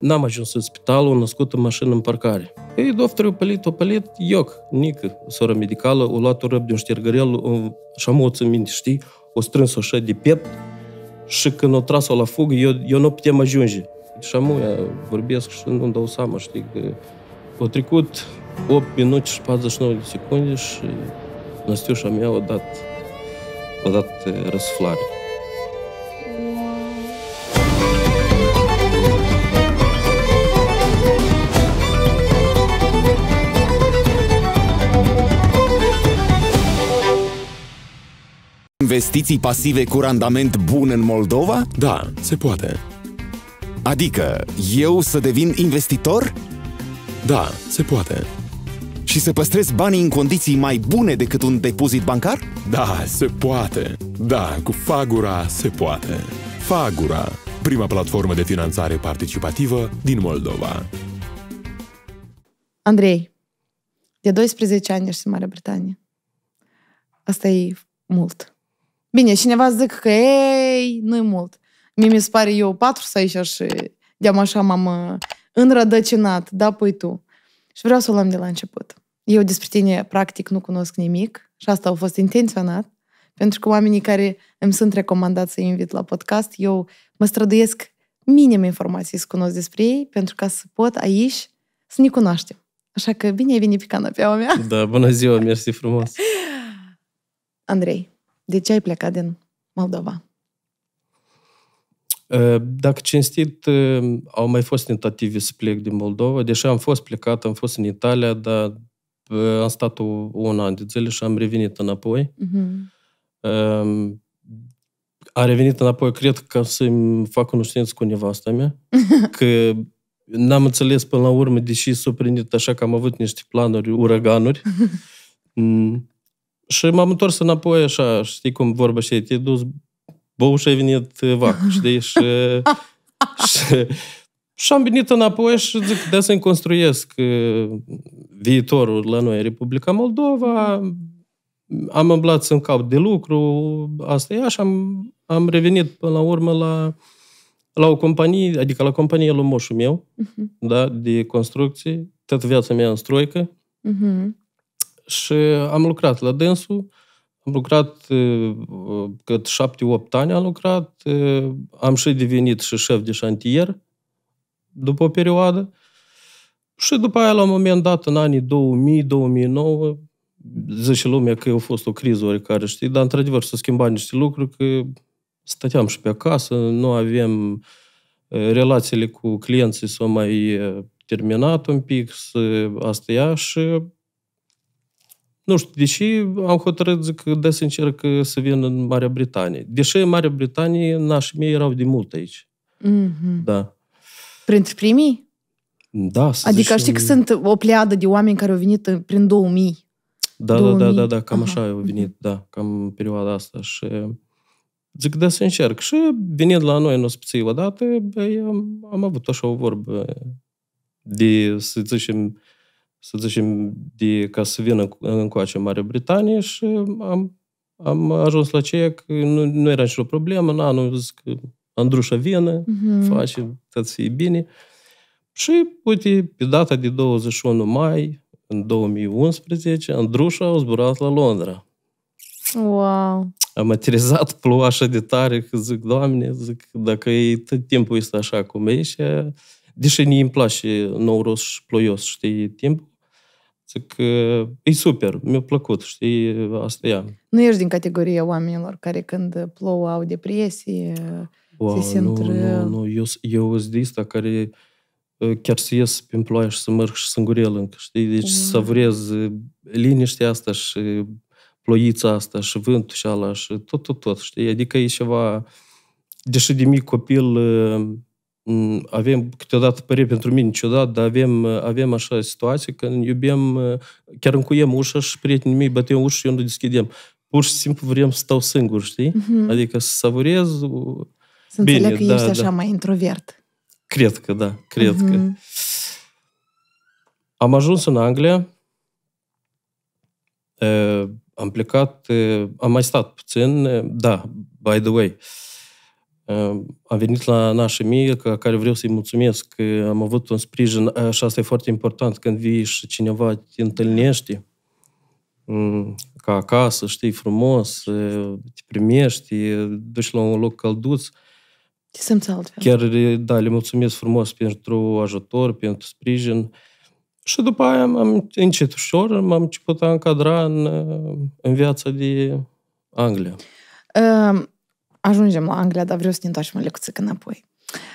N-am ajuns în spital, am născut în mașină în parcare. Ei, doctorul pălit, o pălit, ioc, nică, sora medicală, o luat o răb de un ștergărel, așa mă minte, știi, o strâns-o așa de piept și când o tras-o la fugă, eu, eu nu putem ajunge. Și am vorbesc și nu-mi dau seama, știi, că au trecut 8 minute și 49 de secunde și Năstiușa mea a dat, a dat eh, răsflare. Investiții pasive cu randament bun în Moldova? Da, se poate. Adică, eu să devin investitor? Da, se poate. Și să păstrez banii în condiții mai bune decât un depozit bancar? Da, se poate. Da, cu Fagura se poate. Fagura, prima platformă de finanțare participativă din Moldova. Andrei, de 12 ani ești în Marea Britanie. Asta e mult. Bine, cineva zic că ei, nu-i mult. Mie mi se pare eu patru să aici și de-am așa m-am uh, înrădăcinat, da, păi tu. Și vreau să o luăm de la început. Eu despre tine practic nu cunosc nimic și asta a fost intenționat, pentru că oamenii care îmi sunt recomandați să invit la podcast, eu mă străduiesc minim informații să cunosc despre ei, pentru ca să pot aici să ne cunoaștem. Așa că bine ai venit pe canapeaua mea. Da, bună ziua, mersi frumos. Andrei, de ce ai plecat din Moldova? Ă, dacă cinstit, ă, au mai fost tentative să plec din Moldova, deși am fost plecat, am fost în Italia, dar ă, am stat un an de zile și am revenit înapoi. Uh-huh. Mhm. Am revenit înapoi, cred, că să-mi fac cunoștință cu nevasta mea, că n-am înțeles până la urmă, deși s-a prindit așa că am avut niște planuri, uraganuri, Și m-am întors înapoi așa, știi cum vorba și te dus bău și ai venit vac, știi? Și, și, și am venit înapoi și zic, de să-mi construiesc uh, viitorul la noi, Republica Moldova, am îmblat să-mi cap de lucru, asta e așa, am, am revenit până la urmă la, la o companie, adică la compania lui moșul meu, uh-huh. da, de construcții, toată viața mea în stroică, uh-huh și am lucrat la dânsul. Am lucrat uh, cât șapte-opt ani am lucrat. Uh, am și devenit și șef de șantier după o perioadă. Și după aia, la un moment dat, în anii 2000-2009, zice lumea că a fost o criză oricare, știi, dar într-adevăr s-au schimbat niște lucruri, că stăteam și pe acasă, nu avem uh, relațiile cu clienții s-au mai terminat un pic, asta ea și nu știu, deși am hotărât, zic, de sincer, că să vin în Marea Britanie. Deși în Marea Britanie nașii mei erau de mult aici. Mm-hmm. Da. Printre primii? Da. Să adică zici, știi că sunt o pleadă de oameni care au venit prin 2000. Da, 2000. Da, da, da, da, cam Aha. așa au venit, da, cam în perioada asta. Și zic, da, să încerc. Și venind la noi în ospiții odată, bă, am, am avut așa o vorbă de, să zicem, să zicem, de, ca să vină încoace în Marea Britanie și am, am ajuns la ceea că nu, nu era nicio problemă, na, nu zic că Andrușa vine, mm-hmm. face, tot să bine. Și, uite, pe data de 21 mai, în 2011, Andrușa a zburat la Londra. Wow! Am aterizat ploua așa de tare că zic, Doamne, zic, dacă e, tot timpul este așa cum e și deși ne îmi place nouros și ploios, știi, timpul, Zic că e super, mi-a plăcut, știi, asta e. Nu ești din categoria oamenilor care când plouă au depresie, wow, se simt... Nu, nu, nu, eu, eu sunt dista care ă, chiar să ies prin ploaie și să mărg și să îngurel încă, știi? Deci mm. să vrez ă, liniștea asta și ploița asta și vântul și ala și tot, tot, tot, știi? Adică e ceva... Deși de mic copil ă, avem câteodată păreri pentru mine ciudat, dar avem, avem așa situație că iubim, ă, chiar încuiem ușa și prietenii mei bătem ușa și eu nu deschidem. Pur și simplu vrem să stau singur, știi? Mm-hmm. Adică să savurez... Să bine, înțeleg că da, ești da. așa da. mai introvert. Cred că da, cred mm-hmm. că. Mhm. Am ajuns în Anglia, ă, am plecat, ă, am mai stat puțin, da, by the way. Uh, a venit la nașa mie, ca care vreau să-i mulțumesc că am avut un sprijin și asta e foarte important când vii și cineva te întâlnește mm, ca acasă, știi, frumos, te primești, te duci la un loc călduț. Te simți altfel. Chiar, da, le mulțumesc frumos pentru ajutor, pentru sprijin. Și după aia, am, încet ușor, m-am început a încadra în, în viața de Anglia ajungem la Anglia, dar vreau să ne întoarcem o lecuțică înapoi.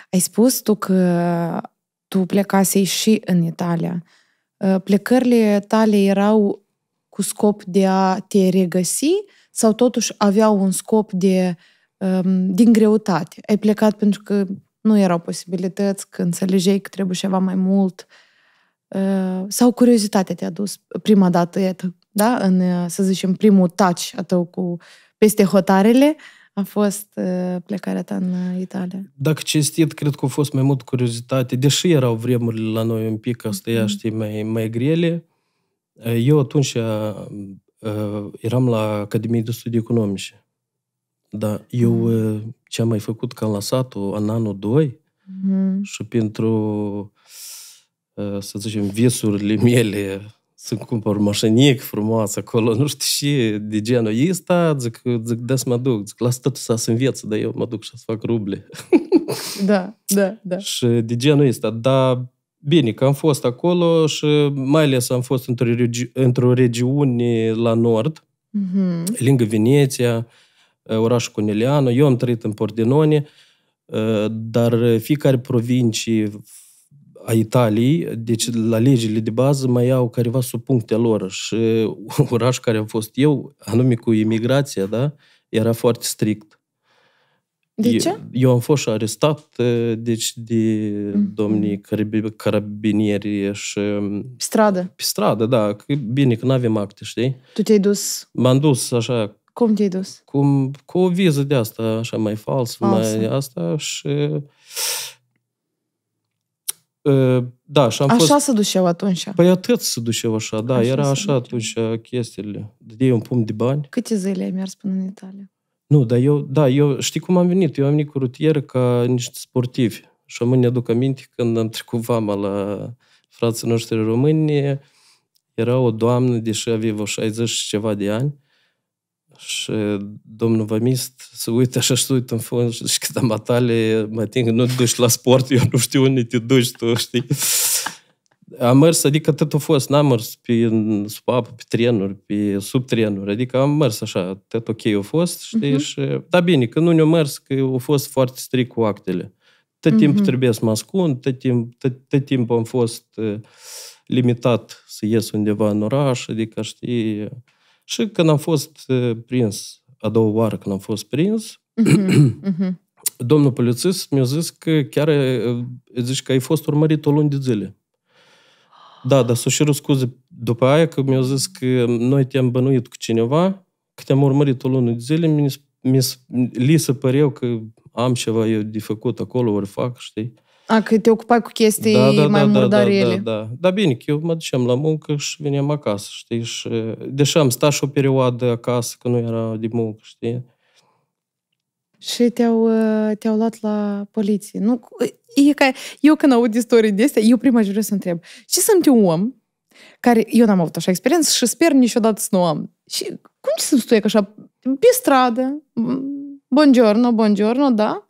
Ai spus tu că tu plecasei și în Italia. Uh, plecările tale erau cu scop de a te regăsi sau totuși aveau un scop de, um, din greutate? Ai plecat pentru că nu erau posibilități, că înțelegeai că trebuie ceva mai mult uh, sau curiozitatea te-a dus prima dată, iată, da? în, uh, să zicem, primul touch a tău cu peste hotarele, uh, a fost uh, plecarea ta în uh, Italia? Dacă cinstit, cred că a fost mai mult curiozitate. Deși erau vremurile la noi un pic, astea mm-hmm. știi, mai, mai grele, uh, eu atunci eram la Academie de Studii Economice. Da, eu mhm. ce am mai făcut că am lăsat-o în anul 2 mm-hmm. și pentru, să zicem, visurile mele să cumpăr mașinic frumos acolo, nu știu și de genul ăsta, zic, zic, da să mă duc, zic, las totul să se învețe, dar eu mă duc și să fac ruble. Da, da, da. și de genul ăsta, dar bine că am fost acolo și mai ales am fost într-o, regi- într-o regiune la nord, mm-hmm. lângă Veneția, orașul Cuneliano, eu am trăit în Pordenone, dar fiecare provincie a Italiei, deci la legile de bază mai au careva sub puncte lor și oraș care am fost eu, anume cu imigrația, da, era foarte strict. De ce? Eu, eu am fost arestat, eh, deci, de mm. domnii carabinieri și... Mm, pe stradă? Pe stradă, da. Bine că nu avem acte, știi? Tu te-ai dus? M-am dus, așa. Cum te-ai dus? Cum, cu o viză de asta, așa, mai fals, falsă, mai asta și da, și am așa fost... se duceau atunci? Păi atât se duceau așa, da, așa era așa atunci chestiile. De un pumn de bani. Câte zile ai mers până în Italia? Nu, dar eu, da, eu știi cum am venit? Eu am venit cu rutieră ca niște sportivi. Și am ne-aduc aminte când am trecut vama la frații noștri români, era o doamnă, deși avea 60 și ceva de ani, și domnul vamist se uită așa și se uită în fund și zice că da, matale, mă ating, nu te duci la sport, eu nu știu unde te duci tu, știi? Am mers, adică atât a fost, n-am mers pe sub apă, pe trenuri, pe sub trenuri, adică am mers așa, atât ok a fost, știi, uh-huh. și... Da, bine, că nu ne-a mers, că a fost foarte strict cu actele. Tot timpul uh-huh. Mhm. trebuie să mă ascund, tot timp, tot, tot timp am fost eh, limitat să ies undeva în oraș, adică, știi, și când am fost eh, prins, a doua oară când am fost prins, uh-huh. domnul polițist mi-a zis că chiar eh, zici că ai fost urmărit o luni de zile. Da, dar s și scuze după aia că mi-a zis că noi te-am bănuit cu cineva, că te-am urmărit o lună de zile, mi, a mi, li se păreau că am ceva eu de făcut acolo, ori fac, știi? A, că te ocupai cu chestii da, da, mai da, murdare da, da, da, da. Dar bine, că eu mă duceam la muncă și veneam acasă, știi? Și, deși am stat și o perioadă acasă, că nu era de muncă, știi? Și te-au, uh, te-au luat la poliție. Nu, e ca, eu când aud istorii de astea, eu prima aș să întreb. Ce sunt un om care, eu n-am avut așa experiență și sper niciodată să nu am. Și cum ce să că așa, pe stradă, buongiorno, buongiorno, da?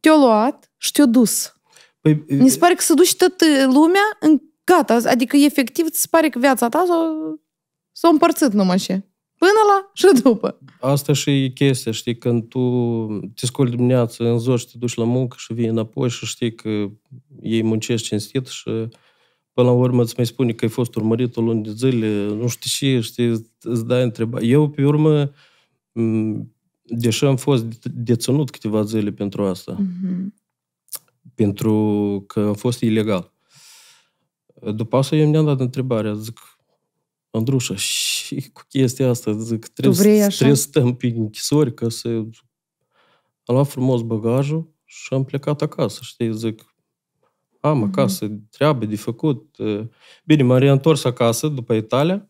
Te-au luat și te-au dus Păi, Mi se pare că se duce tot lumea în gata, adică efectiv îți pare că viața ta s-a, s-a împărțit numai și. Până la și după. Asta și e chestia, știi, când tu te scoli dimineața în zor și te duci la muncă și vii înapoi și știi că ei muncești cinstit și până la urmă îți mai spune că ai fost urmărit o lună de zile, nu știi ce, știi, îți dai întrebare. Eu, pe urmă, deși am fost deținut câteva zile pentru asta, mm-hmm pentru că a fost ilegal. După asta eu mi-am dat întrebarea, zic, Andrușa, și cu chestia asta, zic, trebuie, trebuie să stăm pe închisori ca să... Am luat frumos bagajul și am plecat acasă, știi, zic, am mhm. acasă, mm-hmm. treabă de făcut. Bine, m-am reîntors acasă după Italia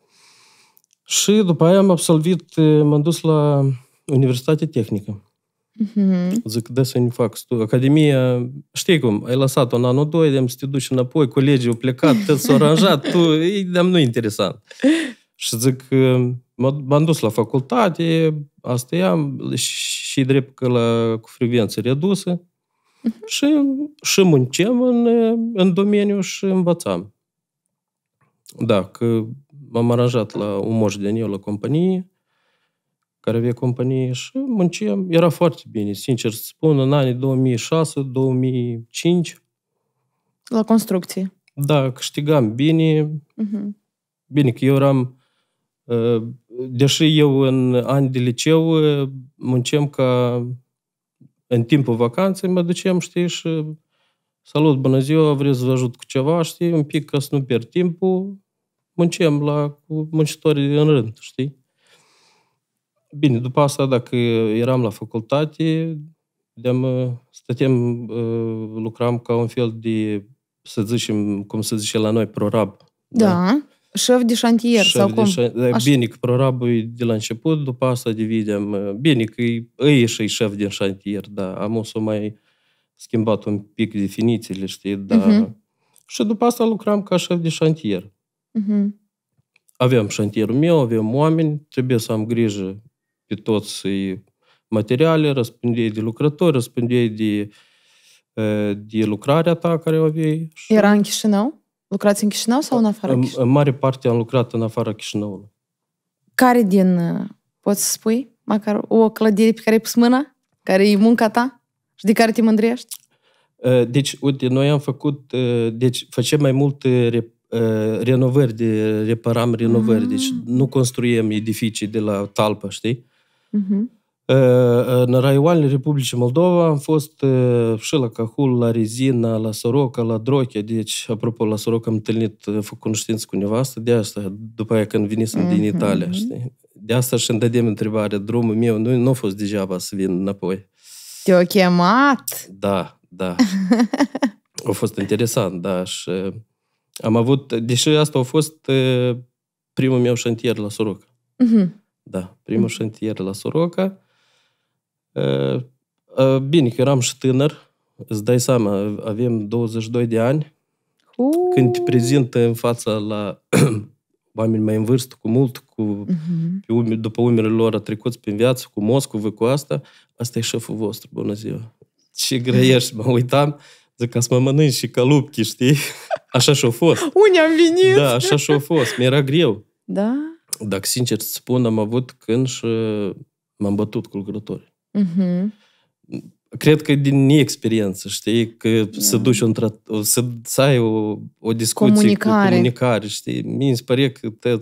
și după aia am absolvit, m-am dus la Universitatea Tehnică. Uh-huh. Zic, dă să-mi fac stu- Academia, știi cum, ai lăsat-o în anul 2, de să te duci înapoi, colegii au plecat, te s-au aranjat, tu, de nu interesant. Și zic, m-am dus la facultate, asta i-am, și drept că la, cu frecvență redusă, uh-huh. și, și muncem în, în domeniu și învățam. Da, că m-am aranjat la un moș din la companie, avea companie și munceam. Era foarte bine, sincer să spun, în anii 2006-2005. La construcții. Da, câștigam bine. Uh-huh. Bine că eu eram, uh, deși eu în ani de liceu uh, munceam ca în timpul vacanței, mă duceam, știi, și salut, bună ziua, vreau să vă ajut cu ceva, știi, un pic ca să nu pierd timpul, munceam la, cu muncitorii în rând, știi? Bine, după asta, dacă eram la facultate, deam, uh, stăteam, uh, lucram ca un fel de, să zicem, cum se zice la noi, prorab. Da. da? Șef de șantier Șef sau de cum? Șan... Așa. Bine că prorabul e de la început, după asta dividem. Uh, bine că ei și șef din șantier, da. Am o să mai schimbat un pic definițiile, știi, da. Uh-huh. Și după asta lucram ca șef de șantier. Uh-huh. Aveam șantierul meu, aveam oameni, trebuie să am grijă pe toți materiale, răspândeai de lucrători, răspândeai de, de lucrarea ta care o aveai. Era în Chișinău? Lucrați în Chișinău sau în afară Chișinău? În, în mare parte am lucrat în afara Chișinăului. Care din, poți să spui, măcar o clădire pe care ai pus mâna, care e munca ta și de care te mândrești? Deci, uite, noi am făcut, deci facem mai multe rep- renovări, de, reparam renovări, mm. deci nu construim edificii de la talpă, știi? Uh-huh. În raioanele Republicii Moldova am fost ă, și la Cahul, la Rezina, la Soroca, la Drochea. Deci, apropo, la Soroca am întâlnit, am făcut cunoștință cu nevastă de asta, după aia când venisem mm-hmm. din Italia, știi? De asta și-mi dădem întrebare, drumul meu nu, nu a fost degeaba să vin înapoi. te a chemat? Da, da. a fost interesant, da, și am avut, deși asta a fost primul meu șantier la Soroca. Mm-hmm. Da, primul mm. șantier la Soroca. Bine că eram și tânăr, îți dai seama, avem 22 de ani. Uh. Când te prezintă în fața la oameni mai în vârstă, cu mult, cu, mm-hmm. pe după umerele lor a trecut prin viață, cu Moscova, cu asta, asta e șeful vostru, bună ziua. Ce grăiești, mă uitam, zic, ca să mă mănânci și calupchi, știi? Așa și-a fost. Unde am venit? Da, așa și-a fost. Mi-era greu. Da? Dacă sincer să spun, am avut când și m-am bătut cu lucrători. Uh-huh. Mm-hmm. Cred că din experiență, știi, că da. să duci o, să, să ai o, o discuție comunicare. cu comunicare, știi, mi se pare că te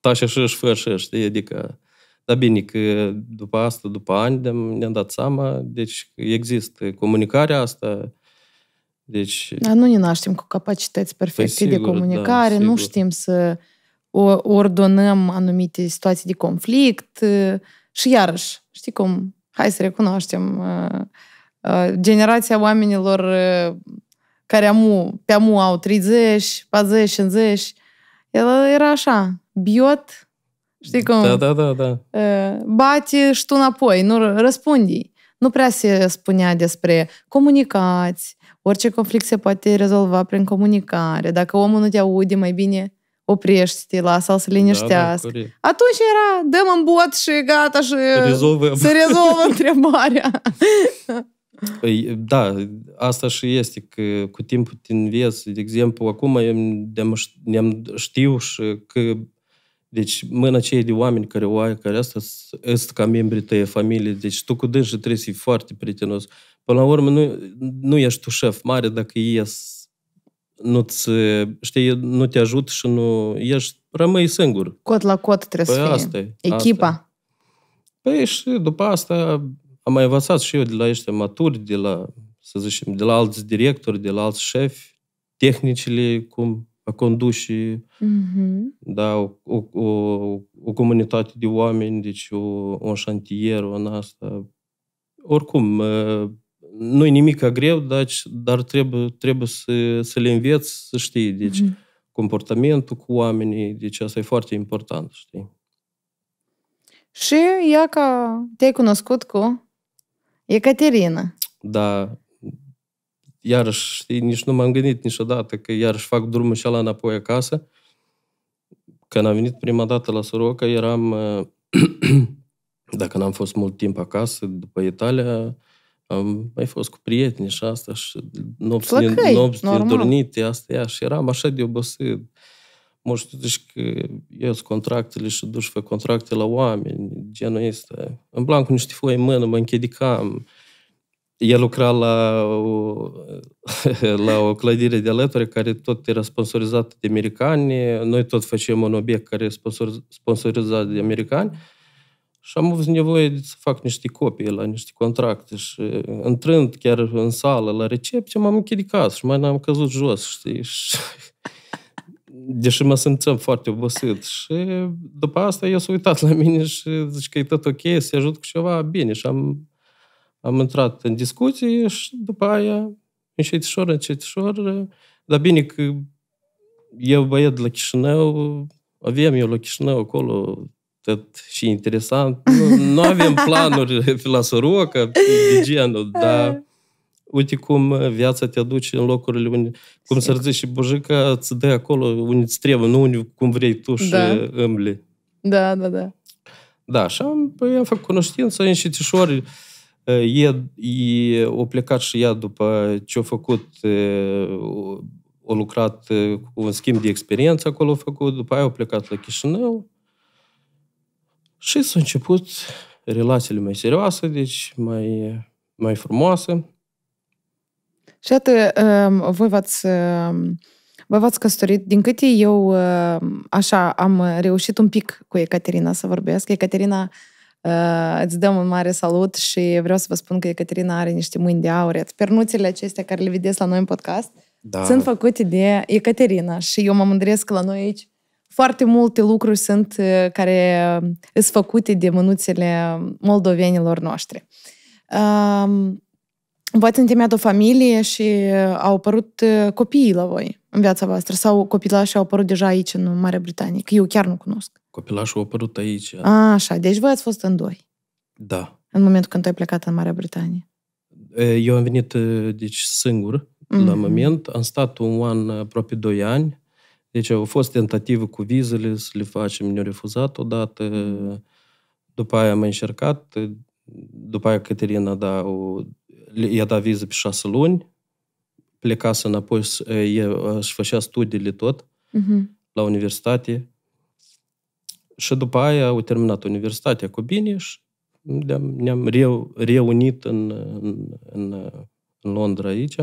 tași așa și fă așa, știi, adică dar bine că după asta, după ani, ne-am dat seama, deci există comunicarea asta, deci... Dar nu ne naștem cu capacități perfecte păi, sigur, de da, comunicare, da, nu știm să ordonăm anumite situații de conflict uh, și iarăși, știi cum, hai să recunoaștem, uh, uh, generația oamenilor care amu, pe amu au 30, 40, 50, el era așa, biot, știi cum? Da, da, da, da. Bate și tu înapoi, nu răspundi. Nu prea se spunea despre comunicați, orice conflict se poate rezolva prin comunicare, dacă omul nu te aude, mai bine oprește-te, lasă-l să liniștească. Da, da, Atunci era, dăm în bot și gata și Rezolvăm. se rezolvă întrebarea. Păi, da, asta și este, că cu timpul te înveți. De exemplu, acum ne-am știu și că deci mâna cei de oameni care o ai, care asta sunt ca membrii tăi familie, deci tu cu dânsă trebuie să fii foarte prietenos. Până la urmă, nu, nu ești tu șef mare dacă ies nu-ți, știi, nu te ajut și nu ești, rămâi singur. Cot la cot trebuie păi să fie. asta Echipa. asta Păi și după asta am mai învățat și eu de la ăștia maturi, de la, să zicem, de la alți directori, de la alți șefi, tehnicile, cum a condus și mm-hmm. da, o, o, o, o comunitate de oameni, deci o, un șantier, o asta. Oricum, nu e nimic greu, dar, dar trebuie, trebuie să, să le înveți, să știi. Deci, mm-hmm. comportamentul cu oamenii, deci asta e foarte important, știi. Și ea ca te-ai cunoscut cu Ecaterina. Da. Iarăși, știi, nici nu m-am gândit niciodată că iarăși fac drumul și la înapoi acasă. Când am venit prima dată la Soroca, eram, dacă n-am fost mult timp acasă, după Italia, am mai fost cu prieteni și asta și nopți, Plăcăi, nopți nedormite, asta ea și eram așa de obosit. Mă știu, deci că eu contractele și duci pe contracte la oameni, genul ăsta. blanc cu niște foi în mână, mă închedicam. El lucra la o, la o clădire de alături care tot era sponsorizată de americani. Noi tot facem un obiect care e sponsorizat de americani. Și am avut nevoie de să fac niște copii la niște contracte și întrând chiar în sală la recepție, m-am închidicat și mai n-am căzut jos, știi? Și... Deși mă simțeam foarte obosit. Și după asta eu s-a uitat la mine și zic că e tot ok, să ajut cu ceva, bine. Și am, am intrat în discuții și după aia, încet ușor, dar bine că eu de la Chișinău, aveam eu la Chișinău acolo tot și interesant. Nu, nu avem planuri la Soroca, de genul, dar uite cum viața te aduce în locurile unde, cum să zice și bujica îți dă acolo unde îți trebuie, nu unde cum vrei tu și da. îmbli. Da, da, da. Da, și am, păi, am făcut cunoștință în știșori. E, e, o plecat și ea după ce a făcut, o lucrat cu un schimb de experiență acolo a făcut, după aia a plecat la Chișinău și s-a început relațiile mai serioase, deci mai, mai frumoase. Și atât, um, voi v-ați um, Vă v-ați căsătorit. Din câte eu um, așa am reușit un pic cu Ecaterina să vorbesc. Ecaterina, uh, îți dăm un mare salut și vreau să vă spun că Ecaterina are niște mâini de aur. Pernuțele acestea care le vedeți la noi în podcast da. sunt făcute de Ecaterina și eu mă mândresc că la noi aici foarte multe lucruri sunt uh, care uh, sunt făcute de mânuțele moldovenilor noștri. Um, v-ați întemeiat o familie și uh, au apărut copiii la voi în viața voastră sau copilașii au apărut deja aici, în Marea Britanie? Că eu chiar nu cunosc. Copilașul a apărut aici. A, așa, deci voi ați fost în doi. Da. În momentul când tu ai plecat în Marea Britanie. Eu am venit, deci, singur mm-hmm. la mhm. moment. Am stat un an, aproape doi ani deci au fost tentative cu vizele să le facem, ne-au refuzat odată. După aia am încercat, după aia Caterina da, o, i-a dat viză pe șase luni, să înapoi, își făcea studiile tot uh-huh. la universitate. Și după aia au terminat universitatea cu bine și ne-am, ne-am reunit în, în, în, în Londra aici.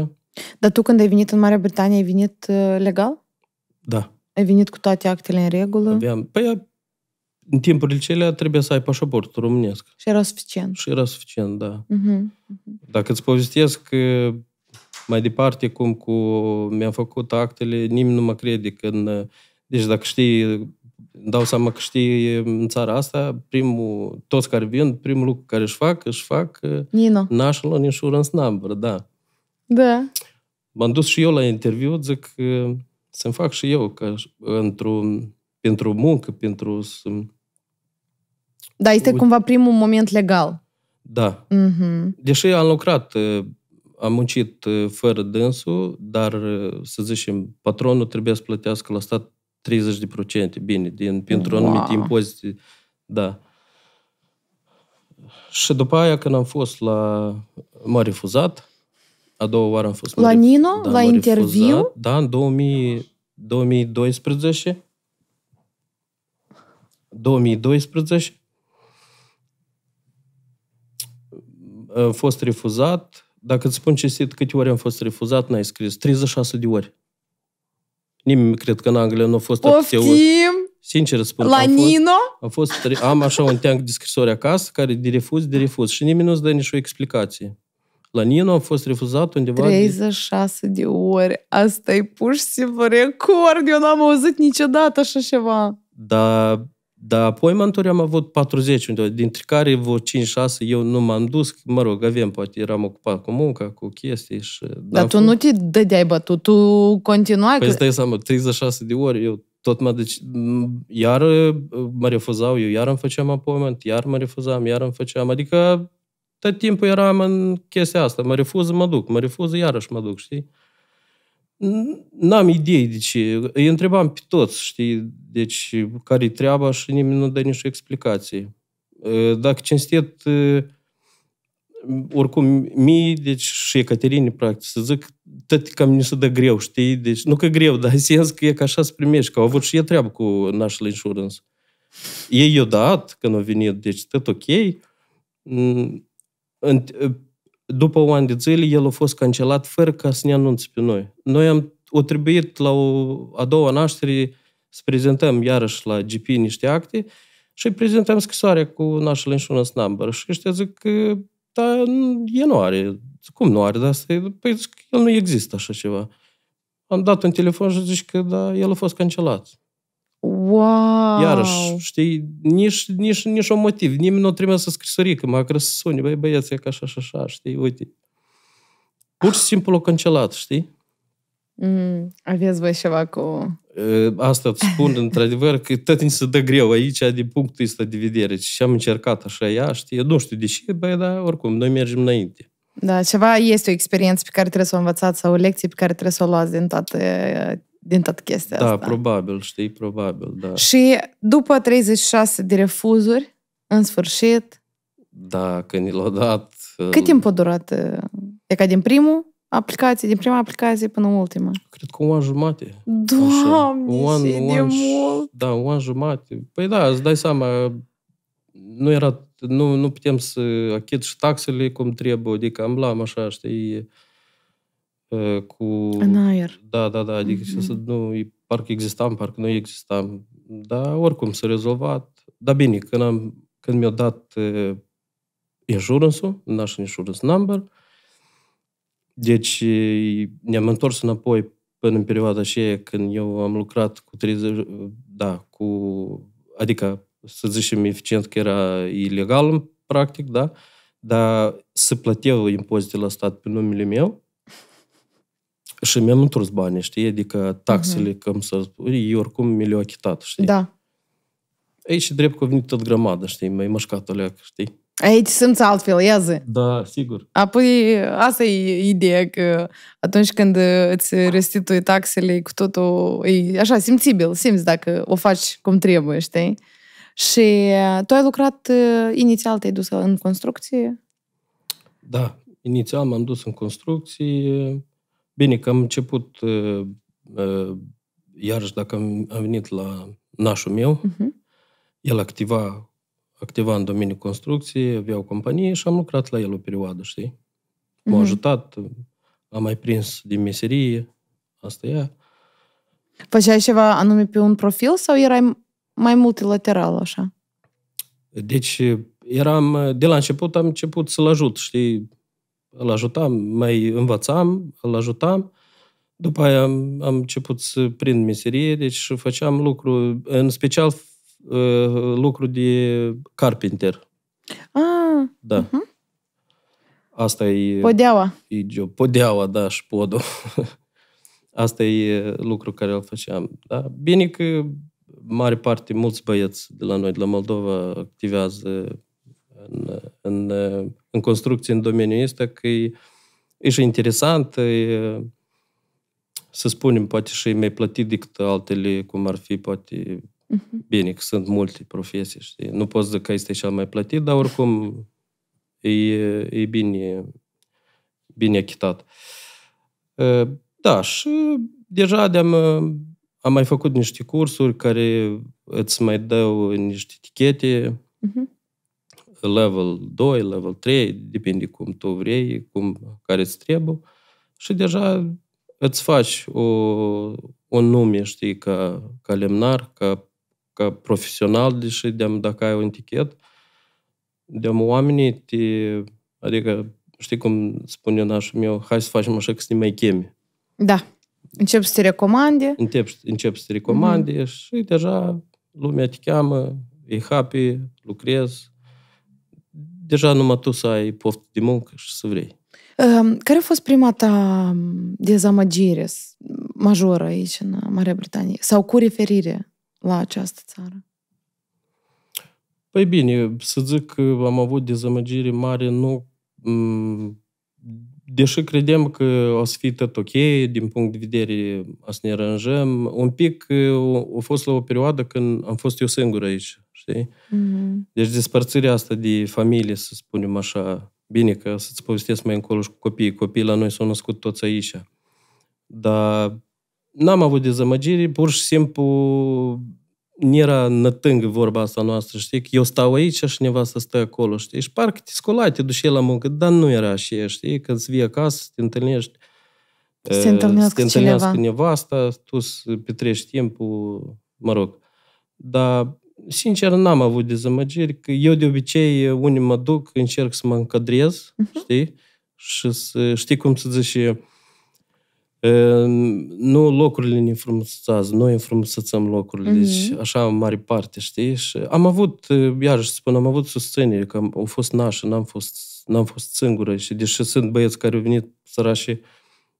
Dar tu când ai venit în Marea Britanie, ai venit uh, legal? Da. Ai venit cu toate actele în regulă? Aveam. Păi, în timpurile celea trebuie să ai pașaport românesc. Și era suficient. Și era suficient, da. Uh-huh. uh-huh. Dacă îți povestesc că mai departe, cum cu mi-am făcut actele, nimeni nu mă crede că în, Deci dacă știi, dau seama că știi în țara asta, primul, toți care vin, primul lucru care își fac, își fac uh, Nino. National Insurance Number, da. Da. M-am dus și eu la interviu, zic, să-mi fac și eu ca, într-o, pentru muncă, pentru... Să... Da, este Uite. cumva primul moment legal. Da. Mm-hmm. Deși am lucrat, am muncit uh, fără dânsul, dar, uh, să zicem, patronul trebuie să plătească la stat 30% bine, din, pentru wow. anumite impozite. Da. Și după aia, când am fost la... m-a refuzat, a doua oară am fost. La Nino? Da, la interviu? Refuzat. Da, în 2000, 2012. 2012. Am fost refuzat. Dacă îți spun ce sit, câte ori am fost refuzat, n-ai scris. 36 de ori. Nimeni cred că în Anglia nu a fost atâtea ori. Sincer spun. La am Nino? Fost, am, fost, am așa un teanc de scrisori acasă care de refuz, de refuz. Și nimeni nu-ți dă nicio explicație. La Nino a fost refuzat undeva... 36 de, de ori. Asta e pur și simplu record. Eu n-am auzit niciodată așa ceva. Da, da, appointment am avut 40 undeva, dintre care vreo 5-6 eu nu m-am dus. Mă rog, avem, poate eram ocupat cu munca, cu chestii și... Dar tu fost... nu te dădeai bătut, tu continuai... Păi că... stai seama, 36 de ori eu tot mă deci, iar uh, mă refuzau, eu iar îmi făceam appointment, iar mă refuzam, iar îmi făceam, adică tot timpul eram în chestia asta. Mă refuză, mă duc. Mă refuză, iarăși mă duc, știi? N-am idei de deci, ce. Îi întrebam pe toți, știi, deci care-i treaba și nimeni nu dă nicio explicație. Ă, dacă cinstit, ă, oricum, mie, deci și Ecaterinii, practic, să zic, tot cam nu se dă greu, știi? Deci, nu că greu, dar în sens că e ca așa să primești, că au avut și e treabă cu national insurance. Ei i-au dat când au venit, deci tot ok în, ă, după un an de zile, el a fost cancelat fără ca să ne anunțe pe noi. Noi am o trebuit la o, a doua naștere să prezentăm iarăși la GP niște acte și prezentăm scrisoarea cu nașul insurance number. Și ăștia zic că da, el nu are. Cum nu are? Dar păi zic, el nu există așa ceva. Am dat un telefon și zic că da, el a fost cancelat. Wow! Iarăși, știi, nici, nici, nici un motiv. Nimeni nu trebuie să scrisorie, că m-a să suni. băi băieți, e ca așa, așa, așa, știi, uite. Pur și simplu l cancelat, știi? Mm, aveți voi ceva cu... Asta îți spun, într-adevăr, că tot ni se dă greu aici, din punctul ăsta de vedere. Și am încercat așa ea, știi, nu știu de ce, băi, dar oricum, noi mergem înainte. Da, ceva este o experiență pe care trebuie să o învățați sau o lecție pe care trebuie să o luați din toate din toată chestia da, asta. Da, probabil, știi, probabil, da. Și după 36 de refuzuri, în sfârșit... Da, când l-a dat... Uh, cât timp a durat? Uh, e ca din primul aplicație, din prima aplicație până ultima? Cred că un an jumate. Doamne, un, și un, de mult! Da, un an jumate. Păi da, îți dai seama, nu era... Nu, nu putem să achit și taxele cum trebuie, adică am blam așa, știi... Uh, cu... În aer. Da, da, da, adică mm-hmm. să mhm. nu, parcă existam, parcă nu existam. Dar oricum s-a rezolvat. Dar bine, când, am, când mi-a dat uh, insurance-ul, national insurance number, deci uh, ne-am întors înapoi până în perioada aceea când eu am lucrat cu 30, da, cu, adică să zicem eficient că era ilegal practic, da, dar să plăteau impozitele la stat pe numele meu, și mi-am întors banii, știi? Adică taxele, uh-huh. Mhm. cum să spun, eu oricum mi le-au achitat, știi? Da. Ei, și drept că a venit tot grămadă, știi? mai ai mășcat alea, știi? Aici sunt altfel, zi. Da, sigur. Apoi, asta e ideea, că atunci când îți restitui taxele, cu totul e așa simțibil, simți dacă o faci cum trebuie, știi? Și uh, tu ai lucrat, uh, inițial te-ai dus în construcție? Da, inițial m-am dus în construcție, Bine că am început, uh, uh, iarăși dacă am, am venit la nașul meu, uh-huh. el activa, activa în domeniul construcției, avea o companie și am lucrat la el o perioadă, știi? M-a uh-huh. ajutat, am mai prins din meserie, asta e. Făceai ceva anume pe un profil sau erai mai multilateral așa? Deci eram, de la început am început să-l ajut, știi, îl ajutam, mai învățam, îl ajutam. După aia am, am început să prind meserie, deci făceam lucru, în special uh, lucru de carpenter. Ah, da. Uh-huh. Asta e... Podeaua. E job. Podeaua, da, și podul. Asta e lucru care îl făceam. Da? Bine că mare parte, mulți băieți de la noi, de la Moldova, activează în, în în construcții în domeniul ăsta, că e, e și interesant, e, să spunem, poate și mai plătit decât altele, cum ar fi, poate, uh-huh. bine, că sunt multe profesii, știi? Nu poți zic că este cel mai plătit, dar oricum e, e bine, bine achitat. Da, și deja de-am, am mai făcut niște cursuri care îți mai dau niște etichete uh-huh level 2, level 3, depinde cum tu vrei, cum, care îți trebuie. Și deja îți faci o, un nume, știi, ca, ca lemnar, ca, ca profesional, deși de dacă ai un etichet, de oamenii te... Adică, știi cum spune nașul meu, hai să facem așa că să ne mai chemi. Da. Încep să te recomande. Încep, încep să te recomande mm-hmm. și deja lumea te cheamă, e happy, lucrez, deja numai tu să ai poftă de muncă și să vrei. Ehm, care a fost prima ta dezamăgire majoră aici, în Marea Britanie? Sau cu referire la această țară? Păi bine, să zic că am avut dezamăgire mare, nu... Mm, deși credem că o să fie tot ok, din punct de vedere o să ne aranjăm, un pic uh, a fost la o perioadă când am fost eu singur aici știi? Mm-hmm. Deci despărțirea asta de familie, să spunem așa, bine că să-ți povestesc mai încolo și cu copiii. Copiii la noi s-au născut toți aici. Dar n-am avut dezamăgiri, pur și simplu nu era nătâng vorba asta noastră, știi? Că eu stau aici și să stă acolo, știi? Și parcă te scolai, te duci la muncă, dar nu era așa, știi? Când vii acasă, te întâlnești se întâlnească, se întâlnească cineva. nevasta, tu să petrești timpul, mă rog. Dar sincer, n-am avut dezamăgiri, că eu de obicei, eh, unii mă duc, încerc să mă încadrez, uh-huh. știi? Și să, știi cum să zici, eh, nu locurile ne înfrumusează, noi înfrumusețăm locurile, uh-huh. deci așa în mare parte, știi? Și am avut, eh, iarăși spun, am avut susținere, că am, au fost nașă, n-am fost, n-am fost singură și deși sunt băieți care au venit sărașii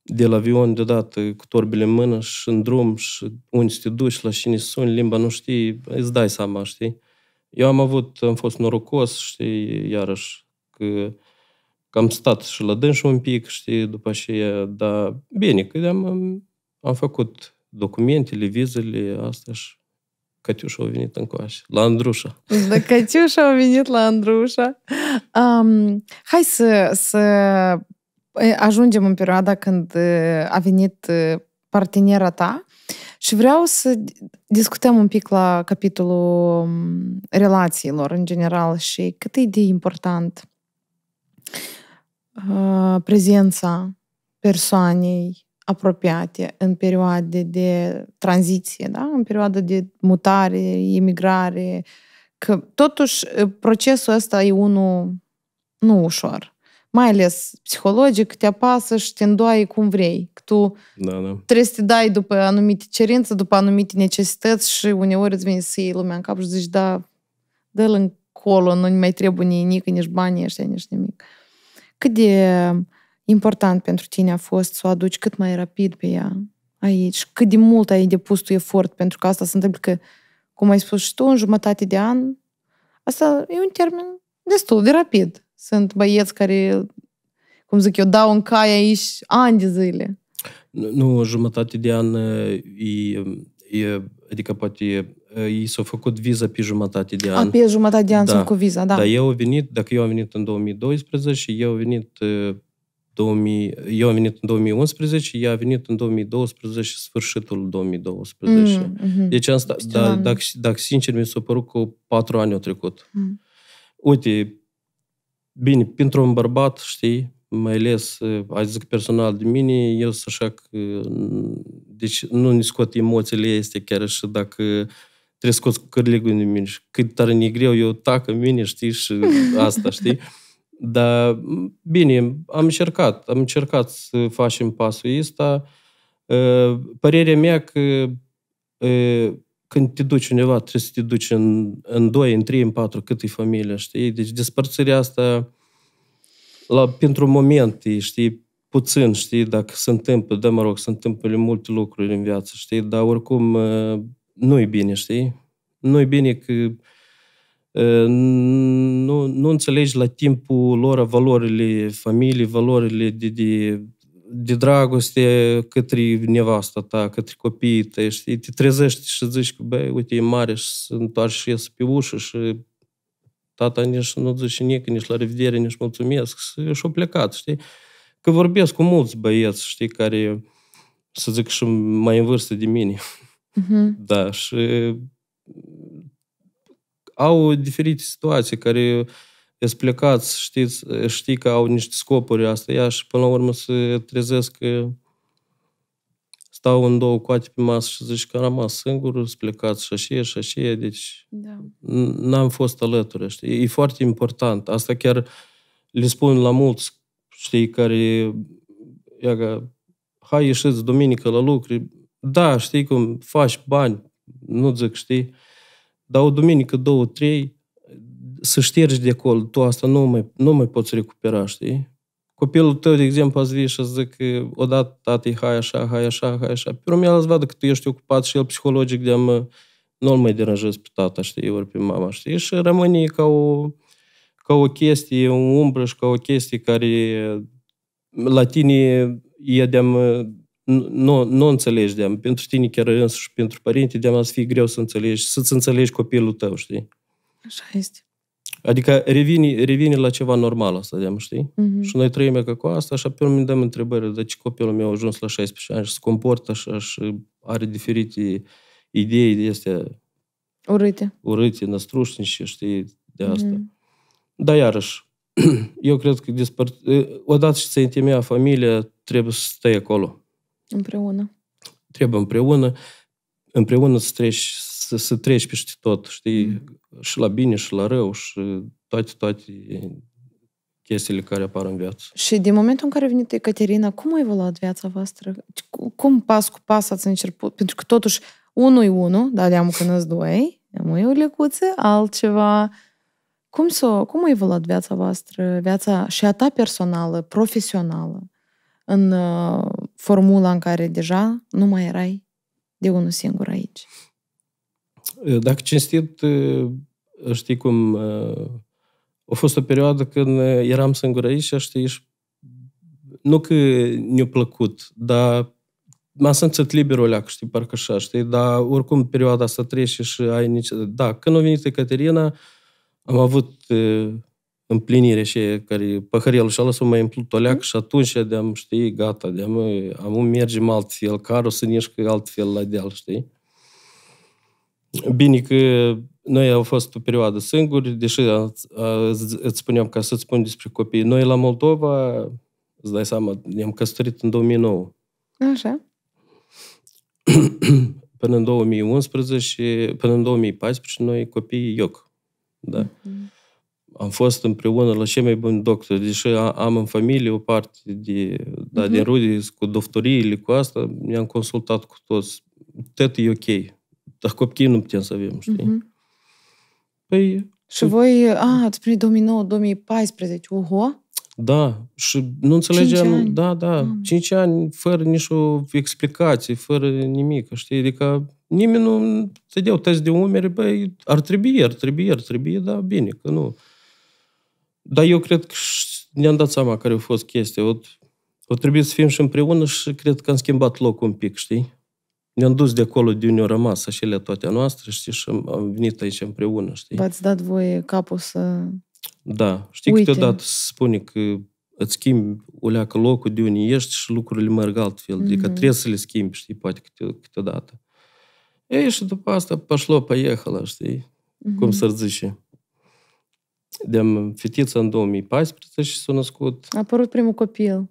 de la avion deodată cu torbile în mână și în drum și unde să te duci, la cine suni, limba nu știi, îți dai seama, știi? Eu am avut, am fost norocos, știi, iarăși, că, că am stat și la dâns un pic, știi, după aceea, dar bine, că am, am făcut documentele, vizele, astea și Catiușa a venit în coaș, la Andrușa. Da, Catiușa a venit la Andrușa. Um, hai să, să Păi, ajungem în perioada când a venit partenera ta și vreau să discutăm un pic la capitolul relațiilor în general și cât e de important prezența persoanei apropiate în perioade de tranziție, da? în perioade de mutare, emigrare, că totuși procesul ăsta e unul nu ușor mai ales psihologic, te apasă și te îndoai cum vrei. Că tu da, da. trebuie să te dai după anumite cerințe, după anumite necesități și uneori îți vine să iei lumea în cap și zici, da, dă-l încolo, nu mai trebuie nimic, nici banii ăștia, nici nimic. Cât de important pentru tine a fost să o aduci cât mai rapid pe ea aici? Cât de mult ai depus tu efort pentru că asta se întâmplă că, cum ai spus și tu, în jumătate de an, asta e un termen destul de rapid sunt băieți care, cum zic eu, dau în cai aici ani de zile. Nu, jumătate de an e, e adică poate i s-au făcut viza pe jumătate de an. A, pe jumătate de an da. sunt cu viza, da. Dar eu am venit, dacă eu am venit în 2012, eu am venit 2000, eu am venit în 2011, ea a venit în 2012 și sfârșitul 2012. Mm, mm-hmm. Deci asta, da, dacă, dacă sincer mi s-a părut că patru ani au trecut. Mm. Uite, Bine, pentru un bărbat, știi, mai ales, aș zic personal de mine, eu sunt așa că... Deci nu ne scot emoțiile este chiar și dacă trebuie scoți cu cărligul de mine și cât tare ne greu, eu tac în mine, știi, și asta, știi? Dar, bine, am încercat, am încercat să facem pasul ăsta. Ă, părerea mea că ă, când te duci undeva, trebuie să te duci în, în doi, în trei, în patru, cât e familia, știi? Deci despărțirea asta, la, pentru moment, știi, puțin, știi, dacă se întâmplă, de da, mă rog, se întâmplă multe lucruri în viață, știi, dar oricum ă, nu-i bine, știi? Nu-i bine că ă, nu, nu înțelegi la timpul lor valorile familiei, valorile de, de de dragoste către nevasta ta, către copiii tăi, știi? Te trezești și zici că, băi, uite, e mare și se întoarce și iese pe ușă și tata nici nu zice nici, nici la revedere, nici mulțumesc. Și o plecat, știi? Că vorbesc cu mulți băieți, știi, care, să zic, și mai în vârstă de mine. Uh-huh. Da, și au diferite situații care uh, sunt plecați, știți, știi că au niște scopuri astea și până la urmă se trezesc că stau în două coate pe masă și zici că am rămas singur, sunt plecați și așa, și așa, deci da. n-am fost alături, știi? E foarte important. Asta chiar le spun la mulți, știi, care, ia că, hai ieșiți duminică la lucruri. da, știi cum, faci bani, nu zic, știi, dar o duminică, două, trei, să ștergi de acolo, tu asta nu mai, nu mai poți recupera, știi? Copilul tău, de exemplu, azi vii și zic că odată tati, hai așa, hai așa, hai așa. Pe urmă el îți vadă că tu ești ocupat și el psihologic de a mă, nu-l mai deranjez pe tata, știi, ori pe mama, știi? Și rămâne ca o, ca o chestie, un umbră și ca o chestie care la tine e de nu, nu înțelegi de -am. Pentru tine chiar însuși, pentru părinții, de să fie greu să înțelegi, să-ți înțelegi copilul tău, știi? Așa este. Adică revine, revine la ceva normal asta, de știi? Uh-huh. Și noi trăim ca cu asta și apoi îmi dăm întrebări, de ce copilul meu a ajuns la 16 ani și se comportă așa și are diferite idei de astea urâte, urâte năstrușni și știi de mhm. asta. Uh-huh. Dar iarăși, eu cred că despăr... odată ce se intimea familia, trebuie să stai acolo. Împreună. Trebuie împreună, împreună să treci, să, să treci peste tot, știi? Mhm și la bine și la rău și toate, toate chestiile care apar în viață. Și din momentul în care a venit Ecaterina, cum a evoluat viața voastră? Cum pas cu pas ați început? Pentru că totuși unul e unul, dar de-am când doi, am o lecuță, altceva. Cum, s-o, cum a evoluat viața voastră, viața și a ta personală, profesională, în uh, formula în care deja nu mai erai de unul singur aici? Eh, dacă cinstit, eh, știi cum, eh, a fost o perioadă când eram singur aici, știi, nu că ne-a plăcut, dar m-am simțit liber o leacă, știi, parcă așa, știi, dar oricum perioada asta trece și ai nici... Da, când a venit Ecaterina, am avut împlinire și care păhărielul și a lăsat mai împlut o leacă mm-hmm. și atunci de-am, știi, gata, de-am, am mergem altfel, carul să nișcă altfel la deal, știi? Bine că noi au fost o perioadă singuri, deși îți spuneam ca să-ți spun despre copii. Noi la Moldova, îți dai seama, ne-am căsătorit în 2009. Așa. până în 2011, până în 2014, noi copiii ioc. Da? Mm-hmm. Am fost împreună la cei mai buni doctori, deși am în familie o parte de, da, mm-hmm. din rudii cu doctoriile, cu asta, ne-am consultat cu toți. Tot e ok dar copiii nu putem să avem, știi? Mm-hmm. Păi... Și tu... voi, a, ați primit 2009-2014, oho! Da, și nu înțelegeam... Cinci ani. Da, da, Am. cinci ani fără nicio explicație, fără nimic, știi? Adică nimeni nu stădeau test de umeri, băi, ar trebui, ar trebui, ar trebui, da, bine, că nu. Dar eu cred că ne-am dat seama care a fost chestia. O, o trebuie să fim și împreună și cred că am schimbat locul un pic, știi? Ne-am dus de acolo de unde au rămas așele ele toate noastre, știi, și am venit aici împreună, știi? V-ați dat voi capul să... Da, știi, Uite. câteodată se spune că îți schimbi o leacă locul de unde ești și lucrurile merg altfel, mm-hmm. adică mhm. trebuie să le schimbi, știi, poate câte, câteodată. Ei, și după asta, pașlo, păiehala, știi, mm-hmm. cum mhm. să zice. De-am fetiță în 2014 și s-a născut. A apărut primul copil.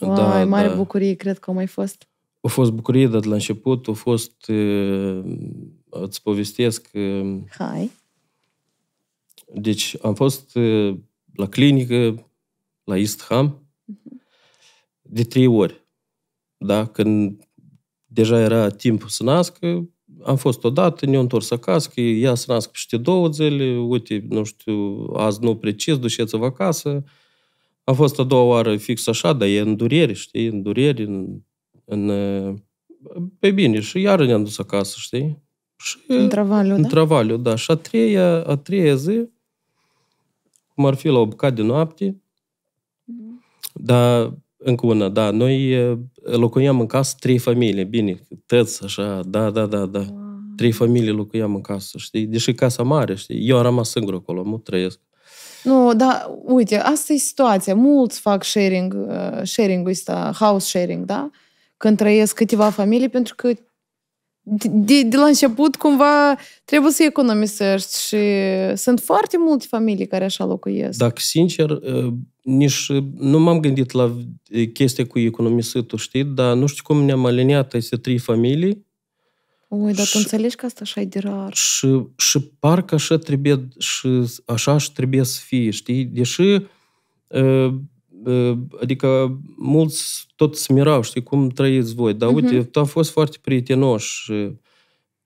Da, Oai, mare da. bucurie, cred că a mai fost. A fost bucurie, dar de la început a fost, îți povestesc... Hai! Deci am fost la clinică, la Istham, mhm. de trei ori. Da? Când deja era timp să nască, am fost odată, ne-am întors acasă, că ea să nască peste două zile, uite, nu știu, azi nu precis, duceți-vă acasă. Am fost a doua oară fix așa, dar e în durere, știi, în durere, în în, pe bine și iară ne-am dus acasă, știi? Și, în travaliu, în da? travaliu, da. Și a treia, a treia zi, cum ar fi la o bucată de noapte, mm. dar încă una, da, noi locuiam în casă trei familii, bine, tăți, așa, da, da, da, da. Wow. Trei familii locuiam în casă, știi? Deși casa mare, știi? Eu am rămas singur acolo, mă trăiesc. Nu, da, uite, asta e situația. Mulți fac sharing, uh, sharing-ul ăsta, house sharing, da? când trăiesc câteva familii, pentru că de, de la început, cumva, trebuie să economisești și sunt foarte multe familii care așa locuiesc. Dacă sincer, ă, nici nu m-am gândit la chestia cu economisitul, știi, dar nu știu cum ne-am aliniat aceste trei familii. Ui, dar și, tu înțelegi că asta așa e de rar. Și, și parcă așa trebuie, și așa și trebuie să fie, știi? Deși ă, Э, adică mulți tot smirau, știi, cum trăiți voi, dar uh-huh. uite, mhm. tu a fost foarte prietenoș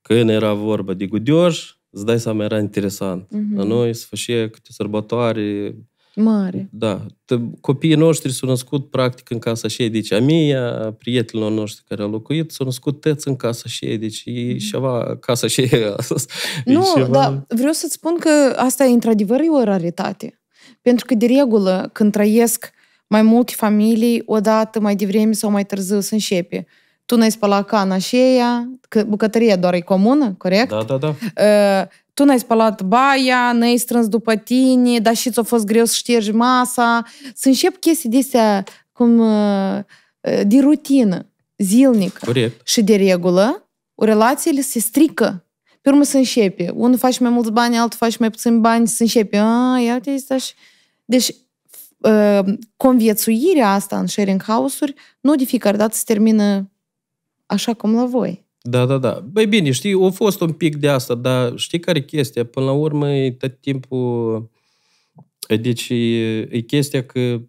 Când era vorba de gudioș, îți dai seama, era interesant. Uh-huh. La mhm. noi se făcea câte sărbătoare. Mare. Da. Copiii noștri s-au născut practic în casa deci A mea, prietenilor noștri care au locuit, s-au născut tăți în casa deci E mhm. ceva, casa ședici. Nu, ceva... dar vreau să-ți spun că asta e într-adevăr e o raritate. Pentru că, de regulă, când trăiesc mai multe familii, odată, mai devreme sau mai târziu, să înșepe. Tu n-ai spălat cana și ea, că bucătăria doar e comună, corect? Da, da, da. Uh, tu n-ai spălat baia, n-ai strâns după tine, dar și ți-a fost greu să ștergi masa. Să înșep chestii de astea, cum, uh, uh, de rutină, zilnic. Corect. Și de regulă, relațiile se strică pe urmă să înșepe. Unul faci mai mulți bani, altul faci mai puțin bani, să înșepe. ah ia uite, Deci Ă, conviețuirea asta în sharing house-uri nu de fiecare dată se termină așa cum la voi. Da, da, da. Băi bine, știi, a fost un pic de asta, dar știi care e chestia? Până la urmă e tot timpul... Deci e, chestia că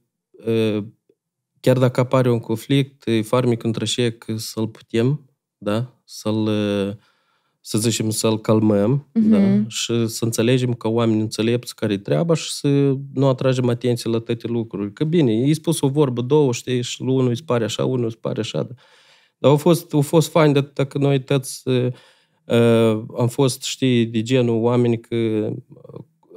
chiar dacă apare un conflict, e farmic între șec să-l putem, da? Să-l să zicem, să-l calmăm uh-huh. da? și să înțelegem că oamenii înțelepți care-i treaba și să nu atragem atenție la toate lucruri. Că bine, ei spus o vorbă, două, știi, și unul îi pare așa, unul îi pare așa. Da? Dar au fost, au fost fain de atâta că noi toți uh, am fost, știi, de genul oameni că,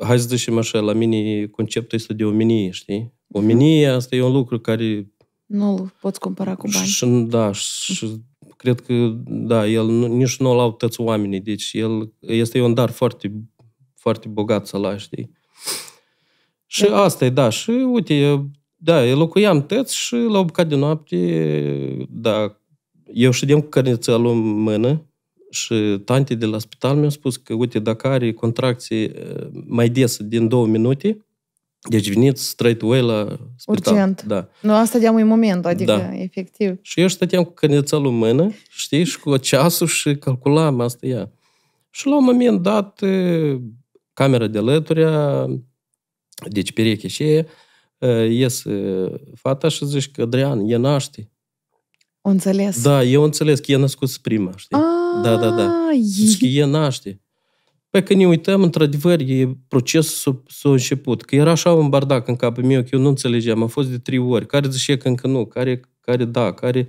hai să zicem așa, la mine conceptul este de omenie, știi? Mhm. Omenie, asta e un lucru care nu poți compara cu bani. Și, da, și cred că, da, el nu, nici nu l lau toți oamenii, deci el este un dar foarte, foarte bogat să-l știi? Și da. asta e, da, și uite, da, eu locuiam tăți și la o bucată de noapte, da, eu ședeam cu cărnițelul în mână și tante de la spital mi-au spus că, uite, dacă are contracții eh, mai des din două minute, deci veniți straight away la spital. Urgent. Da. Nu, asta deam un moment, adică, da. efectiv. Și eu stăteam cu cănețelul în mână, știi, și cu ceasul și calculam, asta ea. Și la un moment dat, camera de alături, deci pereche și e, ies fata și zici că Adrian, e naște. O înțeles. Da, eu înțeles că e născut prima, știi? A, da, da, da. Zici că e naște. Păi când ne uităm, într-adevăr, e procesul s-a, s-a început. Că era așa un bardac în capul meu, că eu nu înțelegeam. A fost de trei ori. Care zice că încă nu, care, care da, care...